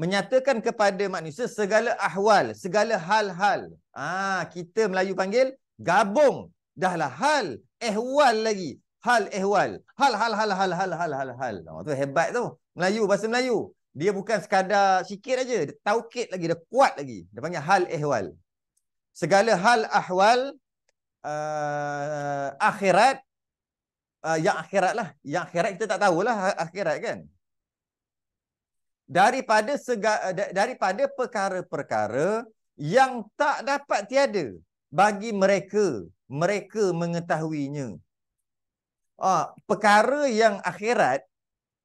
Menyatakan kepada manusia segala ahwal, segala hal-hal. Ah kita Melayu panggil gabung dah lah hal, ehwal lagi. Hal ehwal. Hal hal hal hal hal hal hal hal. Oh, tu hebat tu. Melayu bahasa Melayu dia bukan sekadar sikit aja dia taukid lagi dia kuat lagi dia panggil hal ehwal segala hal ahwal uh, akhirat uh, yang akhirat lah yang akhirat kita tak tahulah ha-, akhirat kan daripada sega, daripada perkara-perkara yang tak dapat tiada bagi mereka mereka mengetahuinya ah perkara yang akhirat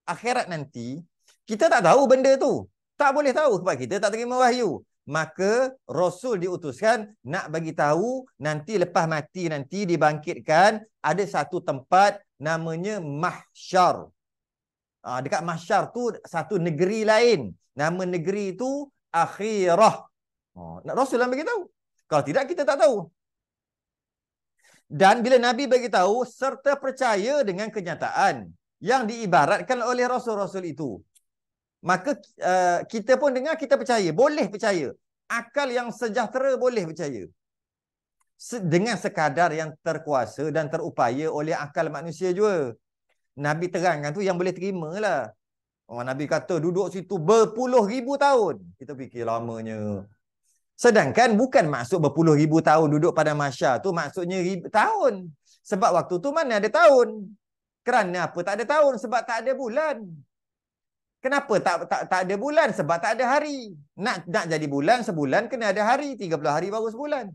akhirat nanti kita tak tahu benda tu. Tak boleh tahu sebab kita tak terima wahyu. Maka Rasul diutuskan nak bagi tahu nanti lepas mati nanti dibangkitkan ada satu tempat namanya Mahsyar. Ah, dekat Mahsyar tu satu negeri lain. Nama negeri tu Akhirah. Oh, nak Rasul lah bagi tahu. Kalau tidak kita tak tahu. Dan bila Nabi bagi tahu serta percaya dengan kenyataan yang diibaratkan oleh Rasul-Rasul itu maka uh, kita pun dengar kita percaya boleh percaya akal yang sejahtera boleh percaya dengan sekadar yang terkuasa dan terupaya oleh akal manusia juga nabi terangkan tu yang boleh terimalah oh nabi kata duduk situ berpuluh ribu tahun kita fikir lamanya sedangkan bukan maksud berpuluh ribu tahun duduk pada masya tu maksudnya ribu tahun sebab waktu tu mana ada tahun kerana apa tak ada tahun sebab tak ada bulan Kenapa tak, tak tak ada bulan? Sebab tak ada hari. Nak nak jadi bulan sebulan kena ada hari. 30 hari baru sebulan.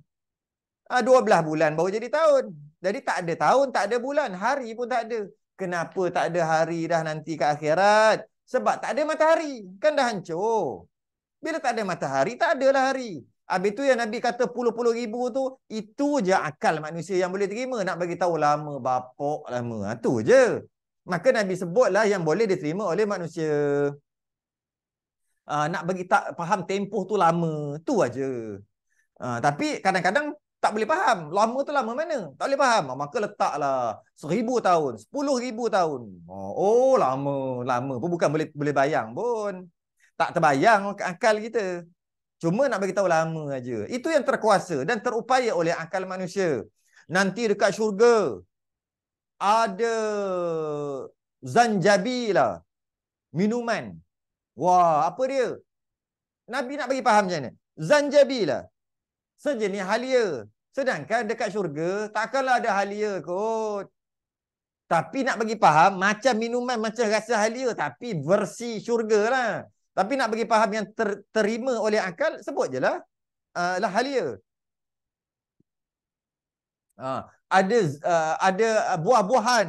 Ha, ah, 12 bulan baru jadi tahun. Jadi tak ada tahun, tak ada bulan. Hari pun tak ada. Kenapa tak ada hari dah nanti ke akhirat? Sebab tak ada matahari. Kan dah hancur. Bila tak ada matahari, tak ada lah hari. Habis tu yang Nabi kata puluh-puluh ribu tu, itu je akal manusia yang boleh terima. Nak bagi tahu lama, bapak lama. Itu ah, je maka Nabi sebutlah yang boleh diterima oleh manusia. Uh, nak bagi tak faham tempoh tu lama, tu aja. Uh, tapi kadang-kadang tak boleh faham. Lama tu lama mana? Tak boleh faham. Ah, maka letaklah seribu tahun, sepuluh ribu tahun. Oh, oh lama, lama pun bukan boleh boleh bayang pun. Tak terbayang akal kita. Cuma nak bagi tahu lama aja. Itu yang terkuasa dan terupaya oleh akal manusia. Nanti dekat syurga, ada zanjabila minuman. Wah, apa dia? Nabi nak bagi faham macam mana? Zanjabila. Sejenis halia. Sedangkan dekat syurga, takkanlah ada halia kot. Tapi nak bagi faham, macam minuman macam rasa halia. Tapi versi syurga lah. Tapi nak bagi faham yang ter terima oleh akal, sebut je lah. Uh, lah halia. Ha, ada uh, ada uh, buah-buahan.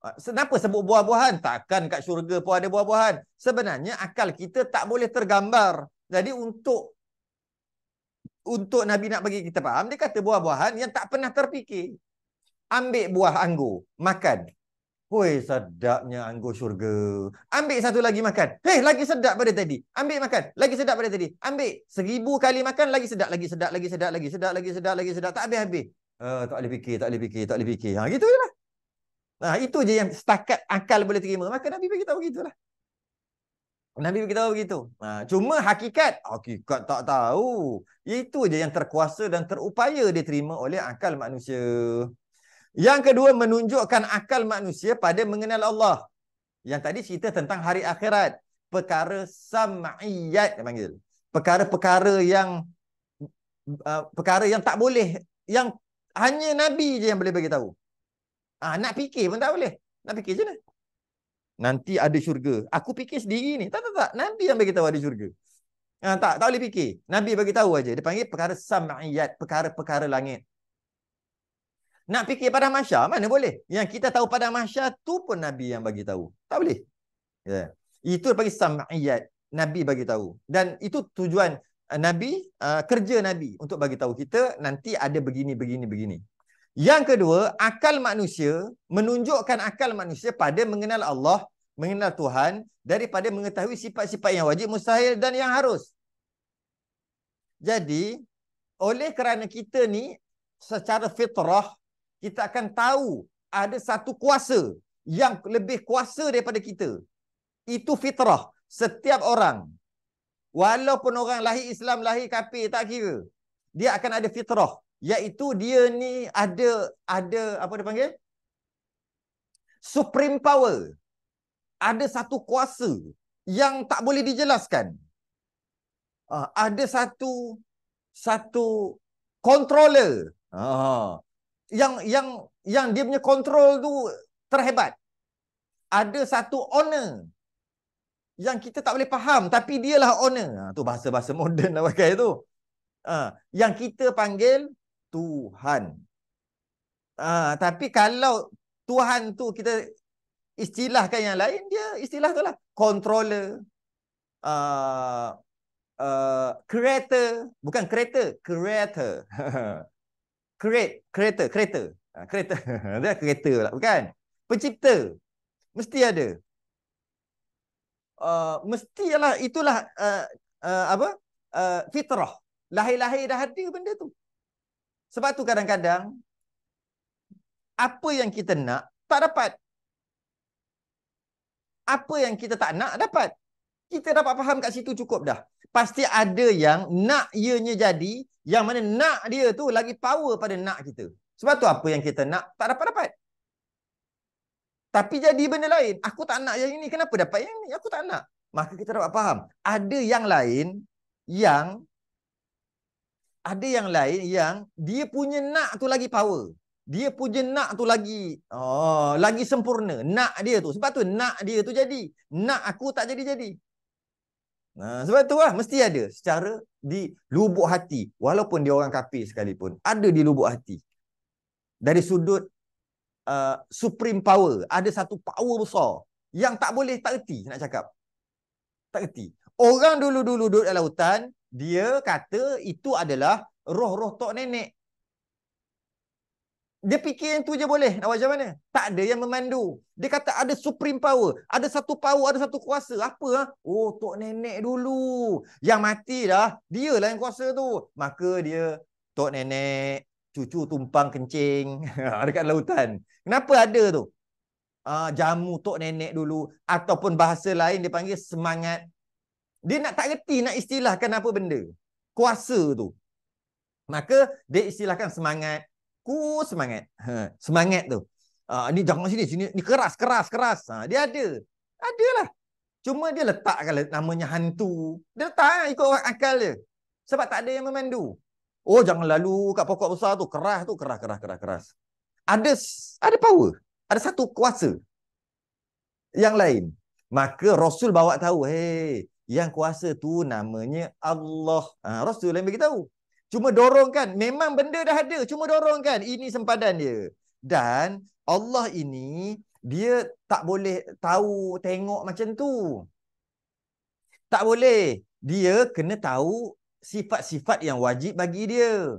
Uh, kenapa sebut buah-buahan? Takkan kat syurga pun ada buah-buahan. Sebenarnya akal kita tak boleh tergambar. Jadi untuk untuk Nabi nak bagi kita faham, dia kata buah-buahan yang tak pernah terfikir. Ambil buah anggur, makan. Hui, sedapnya anggur syurga. Ambil satu lagi makan. Hei, lagi sedap pada tadi. Ambil makan. Lagi sedap pada tadi. Ambil. Seribu kali makan, lagi sedap, lagi sedap, lagi sedap, lagi sedap, lagi sedap, lagi sedap. Tak habis-habis. Uh, tak boleh fikir, tak boleh fikir, tak boleh fikir. Ha, gitu je lah. Ha, itu je yang setakat akal boleh terima. Maka Nabi beritahu begitu lah. Nabi beritahu begitu. Ha, cuma hakikat. Hakikat tak tahu. Itu je yang terkuasa dan terupaya diterima oleh akal manusia. Yang kedua, menunjukkan akal manusia pada mengenal Allah. Yang tadi cerita tentang hari akhirat. Perkara sam'iyat, dia panggil. Perkara-perkara yang... Uh, perkara yang tak boleh. Yang hanya Nabi je yang boleh bagi tahu. Ah nak fikir pun tak boleh. Nak fikir macam mana? Nanti ada syurga. Aku fikir sendiri ni. Tak tak tak. Nabi yang bagi tahu ada syurga. Ah tak, tak boleh fikir. Nabi bagi tahu aja. Dia panggil perkara sam'iyat, perkara-perkara langit. Nak fikir pada masya, mana boleh? Yang kita tahu pada masya tu pun Nabi yang bagi tahu. Tak boleh. Yeah. Itu panggil sam'iyat. Nabi bagi tahu. Dan itu tujuan Eh, nabi uh, kerja nabi untuk bagi tahu kita nanti ada begini begini begini yang kedua akal manusia menunjukkan akal manusia pada mengenal Allah mengenal Tuhan daripada mengetahui sifat-sifat yang wajib mustahil dan yang harus jadi oleh kerana kita ni secara fitrah kita akan tahu ada satu kuasa yang lebih kuasa daripada kita itu fitrah setiap orang Walaupun orang lahir Islam, lahir kafir, tak kira. Dia akan ada fitrah. Iaitu dia ni ada, ada apa dia panggil? Supreme power. Ada satu kuasa yang tak boleh dijelaskan. Uh, ada satu satu controller uh, yang yang yang dia punya control tu terhebat. Ada satu owner yang kita tak boleh faham tapi dialah owner. Ha, tu bahasa-bahasa moden lah *laughs* pakai tu. Ha, yang kita panggil Tuhan. Ha, tapi kalau Tuhan tu kita istilahkan yang lain, dia istilah tu lah. Controller. Uh, uh, creator. Bukan creator. Creator. *laughs* Create. Creator. Creator. Ha, creator. *laughs* dia kereta pula. Bukan. Pencipta. Mesti ada. Uh, mestilah itulah uh, uh, apa uh, fitrah lahir-lahir dah ada benda tu sebab tu kadang-kadang apa yang kita nak tak dapat apa yang kita tak nak dapat kita dapat faham kat situ cukup dah pasti ada yang nak ianya jadi yang mana nak dia tu lagi power pada nak kita sebab tu apa yang kita nak tak dapat dapat tapi jadi benda lain. Aku tak nak yang ini. Kenapa dapat yang ini? Aku tak nak. Maka kita dapat faham. Ada yang lain yang ada yang lain yang dia punya nak tu lagi power. Dia punya nak tu lagi oh, lagi sempurna. Nak dia tu. Sebab tu nak dia tu jadi. Nak aku tak jadi-jadi. Nah, sebab tu lah. Mesti ada. Secara di lubuk hati. Walaupun dia orang kafir sekalipun. Ada di lubuk hati. Dari sudut Uh, supreme power. Ada satu power besar yang tak boleh tak erti nak cakap. Tak erti. Orang dulu-dulu duduk dalam hutan, dia kata itu adalah roh-roh tok nenek. Dia fikir yang tu je boleh. Nak buat macam mana? Tak ada yang memandu. Dia kata ada supreme power. Ada satu power, ada satu kuasa. Apa? Ah? Oh, tok nenek dulu. Yang mati dah, dialah yang kuasa tu. Maka dia, tok nenek, cucu tumpang kencing *laughs* ha, dekat lautan. Kenapa ada tu? Uh, jamu tok nenek dulu ataupun bahasa lain dia panggil semangat. Dia nak tak reti nak istilahkan apa benda. Kuasa tu. Maka dia istilahkan semangat. Ku semangat. Ha, semangat tu. Uh, ni jangan sini, sini. Ni keras, keras, keras. Ha, dia ada. Adalah. Cuma dia letakkan namanya hantu. Dia letak ikut akal dia. Sebab tak ada yang memandu. Oh jangan lalu kat pokok besar tu keras tu keras keras keras keras. Ada ada power, ada satu kuasa yang lain. Maka Rasul bawa tahu, hey, yang kuasa tu namanya Allah. Ha, Rasul yang bagi tahu. Cuma dorongkan, memang benda dah ada, cuma dorongkan. Ini sempadan dia. Dan Allah ini dia tak boleh tahu tengok macam tu. Tak boleh. Dia kena tahu sifat-sifat yang wajib bagi dia.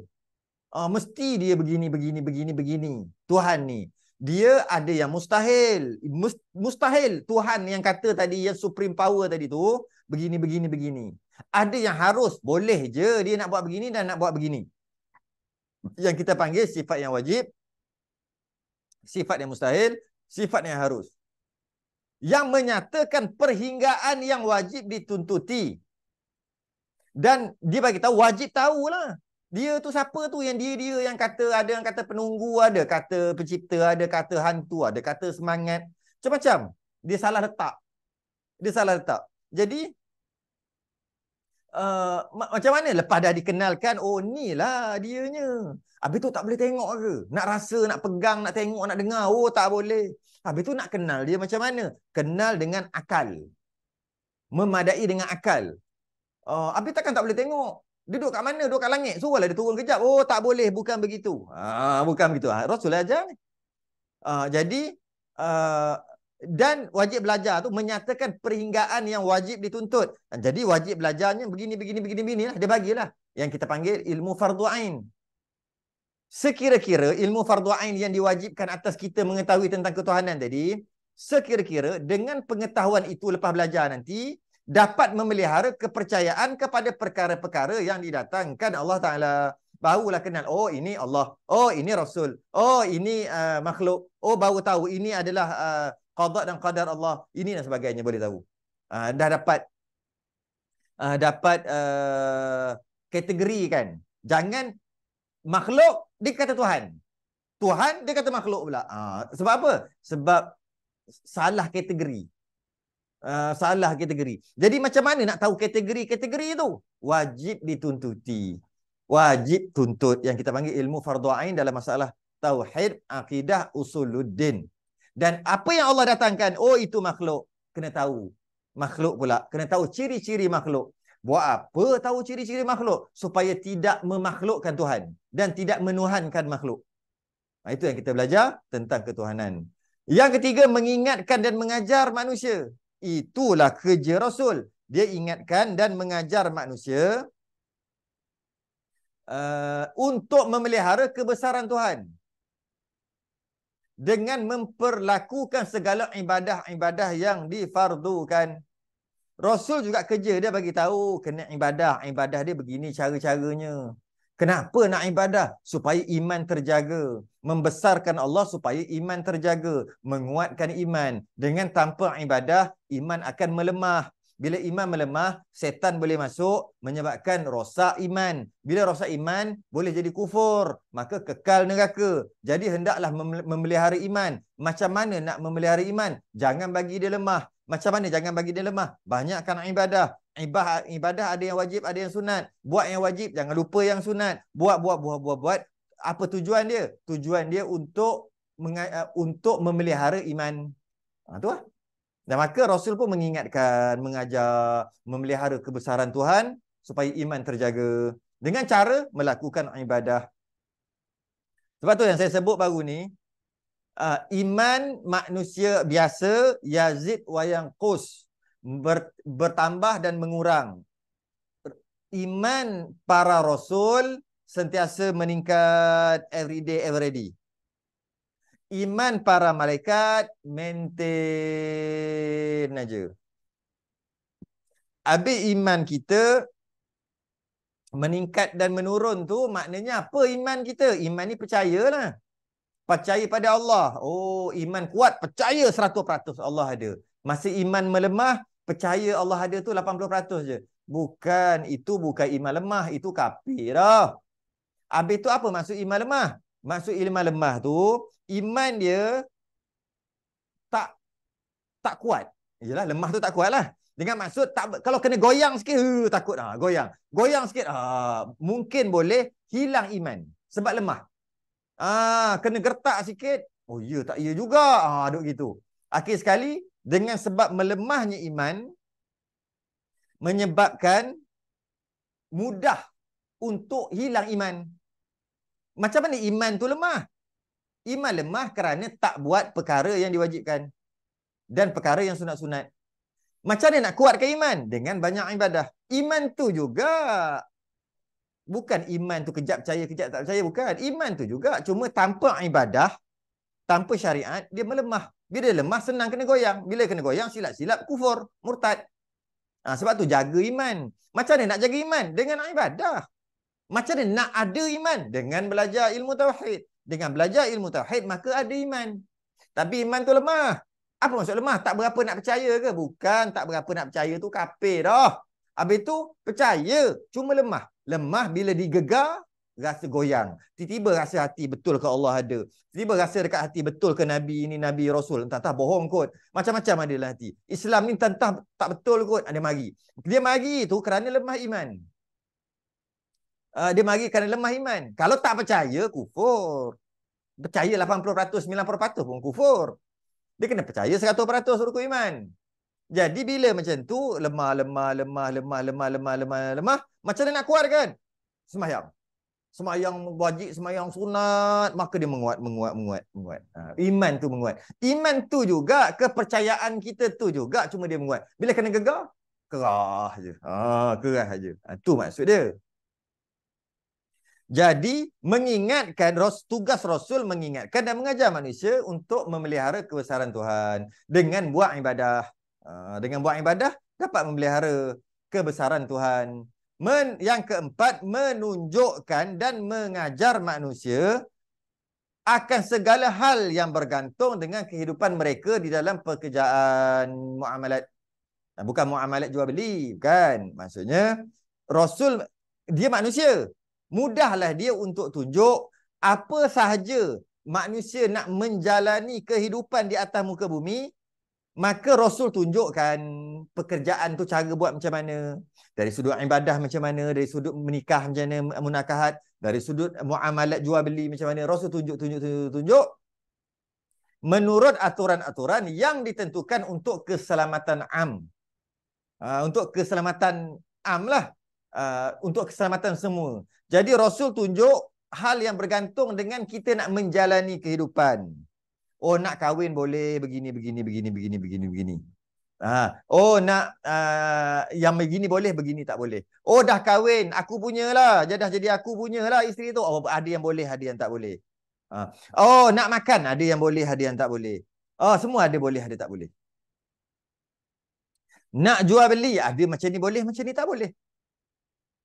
Uh, mesti dia begini, begini, begini, begini. Tuhan ni. Dia ada yang mustahil. Mustahil Tuhan yang kata tadi, yang supreme power tadi tu. Begini, begini, begini. Ada yang harus. Boleh je dia nak buat begini dan nak buat begini. Yang kita panggil sifat yang wajib. Sifat yang mustahil. Sifat yang harus. Yang menyatakan perhinggaan yang wajib dituntuti dan dia bagi tahu wajib tahu lah dia tu siapa tu yang dia dia yang kata ada yang kata penunggu ada kata pencipta ada kata hantu ada kata semangat macam-macam dia salah letak dia salah letak jadi uh, macam mana lepas dah dikenalkan oh ni lah dia dianya habis tu tak boleh tengok ke nak rasa nak pegang nak tengok nak dengar oh tak boleh habis tu nak kenal dia macam mana kenal dengan akal memadai dengan akal Uh, habis takkan tak boleh tengok? Dia duduk kat mana? Duduk kat langit. Suruhlah dia turun kejap. Oh, tak boleh. Bukan begitu. Uh, bukan begitu. Uh, ha, Rasul ajar ni. Uh, jadi, uh, dan wajib belajar tu menyatakan perhinggaan yang wajib dituntut. Jadi, wajib belajarnya begini, begini, begini, begini lah. Dia bagilah. Yang kita panggil ilmu fardu'ain. Sekira-kira ilmu ain yang diwajibkan atas kita mengetahui tentang ketuhanan tadi, sekira-kira dengan pengetahuan itu lepas belajar nanti, dapat memelihara kepercayaan kepada perkara-perkara yang didatangkan Allah Ta'ala. Barulah kenal, oh ini Allah, oh ini Rasul, oh ini uh, makhluk, oh baru tahu ini adalah uh, qadat dan qadar Allah, ini dan sebagainya boleh tahu. Uh, dah dapat uh, dapat uh, kategori kan. Jangan makhluk dikata Tuhan. Tuhan dikata makhluk pula. Uh, sebab apa? Sebab salah kategori. Ah, salah kategori. Jadi macam mana nak tahu kategori-kategori itu? Wajib dituntuti. Wajib tuntut yang kita panggil ilmu fardu ain dalam masalah tauhid, akidah, usuluddin. Dan apa yang Allah datangkan? Oh itu makhluk. Kena tahu. Makhluk pula. Kena tahu ciri-ciri makhluk. Buat apa tahu ciri-ciri makhluk? Supaya tidak memakhlukkan Tuhan. Dan tidak menuhankan makhluk. Nah, itu yang kita belajar tentang ketuhanan. Yang ketiga, mengingatkan dan mengajar manusia itulah kerja Rasul. Dia ingatkan dan mengajar manusia uh, untuk memelihara kebesaran Tuhan. Dengan memperlakukan segala ibadah-ibadah yang difardukan. Rasul juga kerja dia bagi tahu kena ibadah. Ibadah dia begini cara-caranya. Kenapa nak ibadah? Supaya iman terjaga. Membesarkan Allah supaya iman terjaga. Menguatkan iman. Dengan tanpa ibadah, iman akan melemah. Bila iman melemah, setan boleh masuk menyebabkan rosak iman. Bila rosak iman, boleh jadi kufur. Maka kekal neraka. Jadi hendaklah memelihara iman. Macam mana nak memelihara iman? Jangan bagi dia lemah. Macam mana jangan bagi dia lemah. Banyakkan ibadah. Ibah, ibadah ada yang wajib, ada yang sunat. Buat yang wajib, jangan lupa yang sunat. Buat, buat, buat, buat, buat. Apa tujuan dia? Tujuan dia untuk eh, untuk memelihara iman. Ha, tu lah. Dan maka Rasul pun mengingatkan, mengajar, memelihara kebesaran Tuhan supaya iman terjaga dengan cara melakukan ibadah. Sebab tu yang saya sebut baru ni, uh, iman manusia biasa yazid wayang kus ber, bertambah dan mengurang iman para rasul sentiasa meningkat every day every day iman para malaikat maintain aja abi iman kita meningkat dan menurun tu maknanya apa iman kita iman ni percayalah percaya pada Allah. Oh, iman kuat, percaya 100% Allah ada. Masih iman melemah, percaya Allah ada tu 80% je. Bukan, itu bukan iman lemah, itu kafir. Habis tu apa maksud iman lemah? Maksud iman lemah tu, iman dia tak tak kuat. Yalah, lemah tu tak kuat lah. Dengan maksud, tak, kalau kena goyang sikit, takut lah, goyang. Goyang sikit, uh, mungkin boleh hilang iman. Sebab lemah. Ah, kena gertak sikit. Oh ya, tak ya juga. Ah, duk gitu. Akhir sekali dengan sebab melemahnya iman menyebabkan mudah untuk hilang iman. Macam mana iman tu lemah? Iman lemah kerana tak buat perkara yang diwajibkan dan perkara yang sunat-sunat. Macam mana nak kuatkan iman? Dengan banyak ibadah. Iman tu juga bukan iman tu kejap percaya kejap tak percaya bukan iman tu juga cuma tanpa ibadah tanpa syariat dia melemah bila dia lemah senang kena goyang bila kena goyang silap-silap kufur murtad ha, sebab tu jaga iman macam mana nak jaga iman dengan ibadah macam mana nak ada iman dengan belajar ilmu tauhid dengan belajar ilmu tauhid maka ada iman tapi iman tu lemah apa maksud lemah tak berapa nak percaya ke bukan tak berapa nak percaya tu kafir dah Habis tu percaya cuma lemah. Lemah bila digegar rasa goyang. Tiba-tiba rasa hati betul ke Allah ada. Tiba-tiba rasa dekat hati betul ke Nabi ini Nabi Rasul. Entah-entah bohong kot. Macam-macam ada dalam hati. Islam ni entah tak betul kot. Ah, dia mari. Dia mari tu kerana lemah iman. Ah, dia mari kerana lemah iman. Kalau tak percaya, kufur. Percaya 80%, 90% pun kufur. Dia kena percaya 100% rukun iman. Jadi bila macam tu lemah lemah lemah lemah lemah lemah lemah lemah macam mana nak kuat kan? Semayang. Semayang wajib, semayang sunat, maka dia menguat menguat menguat menguat. Ha, iman tu menguat. Iman tu juga kepercayaan kita tu juga cuma dia menguat. Bila kena gegar, kerah aje. Ha, kerah aje. Ha, tu maksud dia. Jadi mengingatkan tugas Rasul mengingatkan dan mengajar manusia untuk memelihara kebesaran Tuhan dengan buat ibadah Ah, dengan buat ibadah dapat memelihara kebesaran Tuhan. Men, yang keempat menunjukkan dan mengajar manusia akan segala hal yang bergantung dengan kehidupan mereka di dalam pekerjaan muamalat ah, bukan muamalat jual beli kan maksudnya rasul dia manusia mudahlah dia untuk tunjuk apa sahaja manusia nak menjalani kehidupan di atas muka bumi Maka Rasul tunjukkan pekerjaan tu cara buat macam mana. Dari sudut ibadah macam mana. Dari sudut menikah macam mana. Munakahat. Dari sudut muamalat jual beli macam mana. Rasul tunjuk, tunjuk, tunjuk, tunjuk. tunjuk. Menurut aturan-aturan yang ditentukan untuk keselamatan am. Uh, untuk keselamatan am lah. Uh, untuk keselamatan semua. Jadi Rasul tunjuk hal yang bergantung dengan kita nak menjalani kehidupan. Oh nak kahwin boleh begini begini begini begini begini begini. Ha. Oh nak uh, yang begini boleh begini tak boleh. Oh dah kahwin aku punyalah. Jadi dah jadi aku punya lah isteri tu. Oh, ada yang boleh ada yang tak boleh. Ha. Oh nak makan ada yang boleh ada yang tak boleh. Oh semua ada boleh ada tak boleh. Nak jual beli ada macam ni boleh macam ni tak boleh.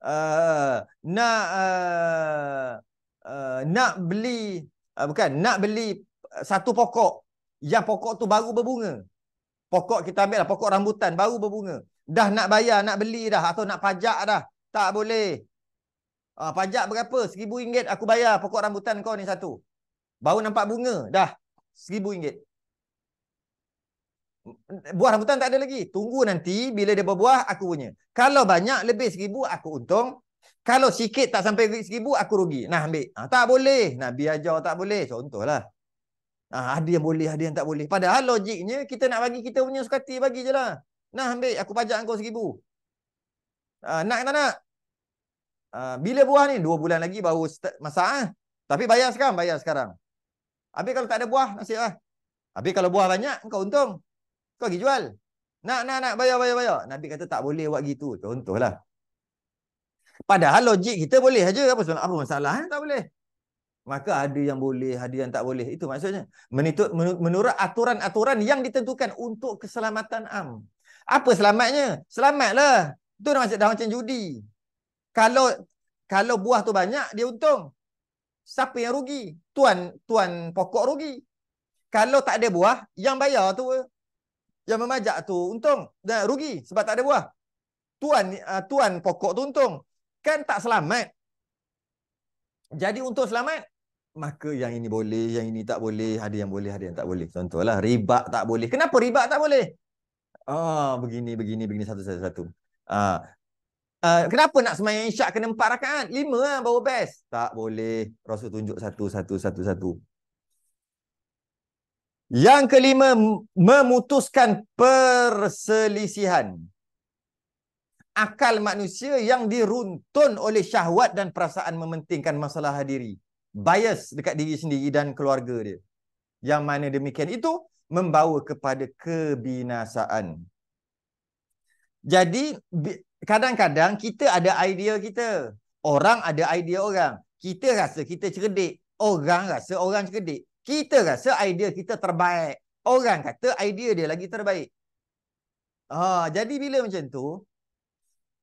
Uh, nak uh, uh, nak beli uh, bukan nak beli satu pokok yang pokok tu baru berbunga. Pokok kita ambil lah, pokok rambutan baru berbunga. Dah nak bayar, nak beli dah atau nak pajak dah. Tak boleh. Ha, pajak berapa? Seribu ringgit aku bayar pokok rambutan kau ni satu. Baru nampak bunga, dah. Seribu ringgit. Buah rambutan tak ada lagi. Tunggu nanti bila dia berbuah, aku punya. Kalau banyak, lebih seribu, aku untung. Kalau sikit tak sampai seribu, aku rugi. Nah ambil. Ha, tak boleh. Nabi ajar tak boleh. Contohlah. So, Ha, ada yang boleh, ada yang tak boleh. Padahal logiknya kita nak bagi kita punya sukati bagi je lah. Nah ambil, aku pajak kau seribu. Uh, nak tak nak? Uh, bila buah ni? Dua bulan lagi baru masak lah. Tapi bayar sekarang, bayar sekarang. Habis kalau tak ada buah, nasib lah. Habis kalau buah banyak, kau untung. Kau pergi jual. Nak, nak, nak, bayar, bayar, bayar. Nabi kata tak boleh buat gitu. Contohlah. Padahal logik kita boleh aja. Apa, apa masalah? Eh? Tak boleh maka ada yang boleh ada yang tak boleh itu maksudnya menurut menurut aturan-aturan yang ditentukan untuk keselamatan am apa selamatnya selamatlah tu dah macam dah macam judi kalau kalau buah tu banyak dia untung siapa yang rugi tuan tuan pokok rugi kalau tak ada buah yang bayar tu yang memajak tu untung dan rugi sebab tak ada buah tuan uh, tuan pokok tu untung kan tak selamat jadi untuk selamat, maka yang ini boleh, yang ini tak boleh, ada yang boleh, ada yang tak boleh. Contohlah, riba tak boleh. Kenapa riba tak boleh? Ah, oh, begini, begini, begini satu-satu. Ah, uh, uh, kenapa nak semayang isyak kena empat rakaat? Lima lah, baru best. Tak boleh. Rasul tunjuk satu, satu, satu, satu. Yang kelima, memutuskan perselisihan akal manusia yang diruntun oleh syahwat dan perasaan mementingkan masalah hadiri. Bias dekat diri sendiri dan keluarga dia. Yang mana demikian itu membawa kepada kebinasaan. Jadi kadang-kadang kita ada idea kita. Orang ada idea orang. Kita rasa kita cerdik. Orang rasa orang cerdik. Kita rasa idea kita terbaik. Orang kata idea dia lagi terbaik. Ha, jadi bila macam tu,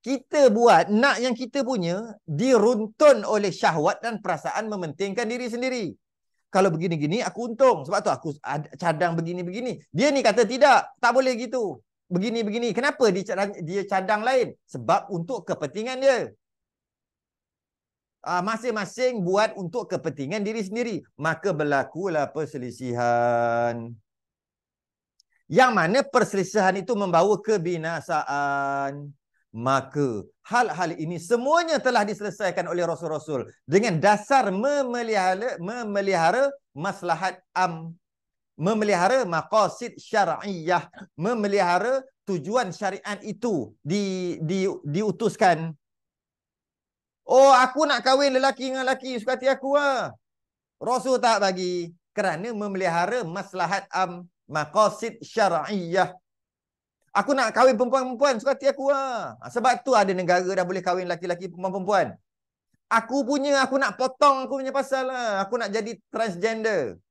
kita buat nak yang kita punya diruntun oleh syahwat dan perasaan mementingkan diri sendiri. Kalau begini-gini aku untung sebab tu aku cadang begini-begini. Dia ni kata tidak, tak boleh gitu. Begini-begini. Kenapa dia cadang, dia cadang lain? Sebab untuk kepentingan dia. Ah, masing-masing buat untuk kepentingan diri sendiri. Maka berlakulah perselisihan. Yang mana perselisihan itu membawa kebinasaan maka hal-hal ini semuanya telah diselesaikan oleh rasul-rasul dengan dasar memelihara memelihara maslahat am memelihara maqasid syar'iyyah memelihara tujuan syariat itu di di diutuskan oh aku nak kahwin lelaki dengan lelaki suka hati aku ah rasul tak bagi kerana memelihara maslahat am maqasid syar'iyyah Aku nak kahwin perempuan-perempuan suka hati aku lah. Sebab tu ada negara dah boleh kahwin laki-laki perempuan-perempuan. Aku punya, aku nak potong aku punya pasal lah. Aku nak jadi transgender.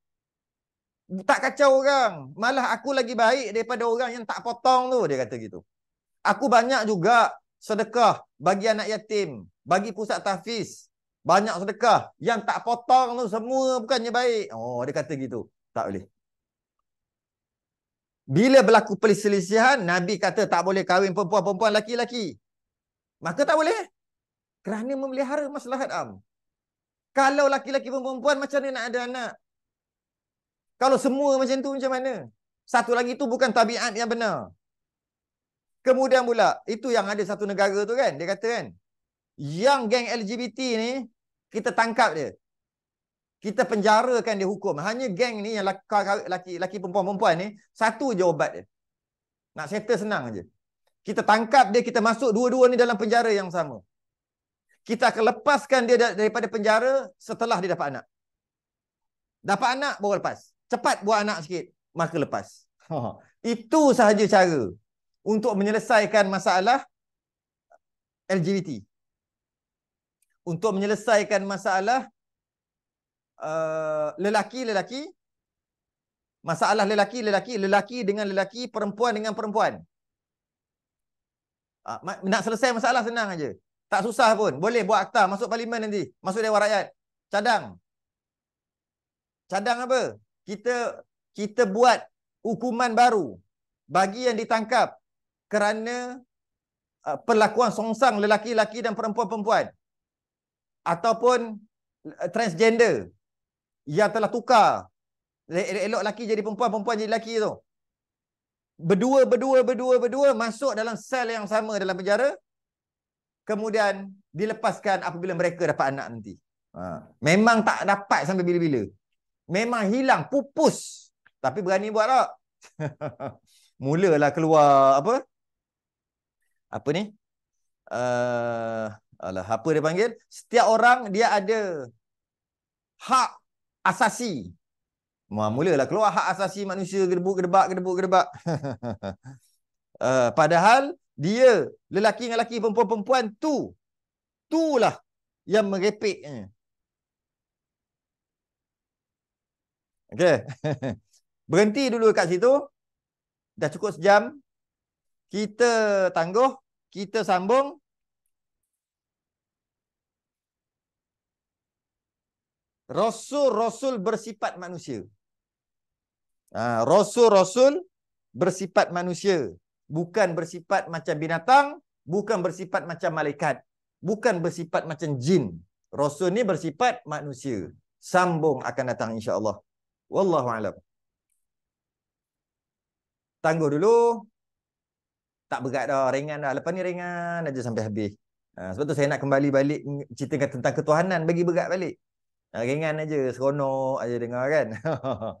Tak kacau orang. Malah aku lagi baik daripada orang yang tak potong tu, dia kata gitu. Aku banyak juga sedekah bagi anak yatim. Bagi pusat tahfiz. Banyak sedekah. Yang tak potong tu semua bukannya baik. Oh, dia kata gitu. Tak boleh. Bila berlaku perselisihan, Nabi kata tak boleh kahwin perempuan-perempuan laki-laki. Maka tak boleh. Kerana memelihara maslahat am. Kalau laki-laki perempuan macam mana nak ada anak? Kalau semua macam tu macam mana? Satu lagi tu bukan tabiat yang benar. Kemudian pula, itu yang ada satu negara tu kan. Dia kata kan, yang geng LGBT ni, kita tangkap dia kita penjarakan dia hukum. Hanya geng ni yang laki-laki perempuan-perempuan ni, satu je obat dia. Nak settle senang aje. Kita tangkap dia, kita masuk dua-dua ni dalam penjara yang sama. Kita akan lepaskan dia daripada penjara setelah dia dapat anak. Dapat anak, baru lepas. Cepat buat anak sikit, maka lepas. Ha. Itu sahaja cara untuk menyelesaikan masalah LGBT. Untuk menyelesaikan masalah lelaki-lelaki. Eh, masalah lelaki-lelaki. Lelaki dengan lelaki, perempuan dengan perempuan. Uh, nak selesai masalah senang aja, Tak susah pun. Boleh buat akta. Masuk parlimen nanti. Masuk Dewan Rakyat. Cadang. Cadang apa? Kita kita buat hukuman baru bagi yang ditangkap kerana uh, perlakuan songsang lelaki-lelaki dan perempuan-perempuan ataupun uh, transgender yang telah tukar elok lelaki jadi perempuan, perempuan jadi lelaki tu. Berdua, berdua, berdua, berdua masuk dalam sel yang sama dalam penjara. Kemudian dilepaskan apabila mereka dapat anak nanti. Ha. Memang tak dapat sampai bila-bila. Memang hilang, pupus. Tapi berani buat tak? *laughs* Mulalah keluar apa? Apa ni? Uh, alah, apa dia panggil? Setiap orang dia ada hak asasi. mula-mula Mulalah keluar hak asasi manusia gedebuk gedebak gedebuk gedebak. uh, *laughs* eh, padahal dia lelaki dengan lelaki perempuan-perempuan tu tulah yang merepek. Okey. *laughs* Berhenti dulu kat situ. Dah cukup sejam. Kita tangguh, kita sambung Rasul-rasul bersifat manusia. Ha, rasul-rasul bersifat manusia. Bukan bersifat macam binatang. Bukan bersifat macam malaikat. Bukan bersifat macam jin. Rasul ni bersifat manusia. Sambung akan datang Insya Allah. Wallahu a'lam. Tangguh dulu. Tak berat dah. Ringan dah. Lepas ni ringan aja sampai habis. Ha, sebab tu saya nak kembali balik ceritakan tentang ketuhanan. Bagi berat balik ringan aja seronok aja dengar kan *laughs*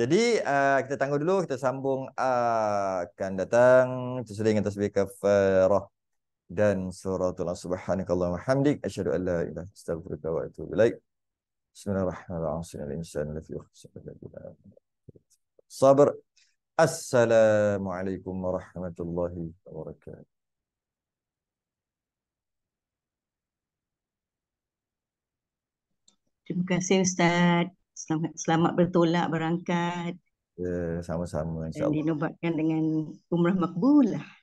jadi uh, kita tangguh dulu kita sambung uh, akan datang tersedia dengan tasbih kafarah dan suratul subhanakallah hamdik asyhadu an la ilaha illa astaghfiruka wa atubu ilaik bismillahirrahmanirrahim sabar assalamualaikum warahmatullahi wabarakatuh Terima kasih Ustaz. Selamat, selamat bertolak berangkat. Ya, sama-sama insya-Allah. dinobatkan dengan umrah makbul lah.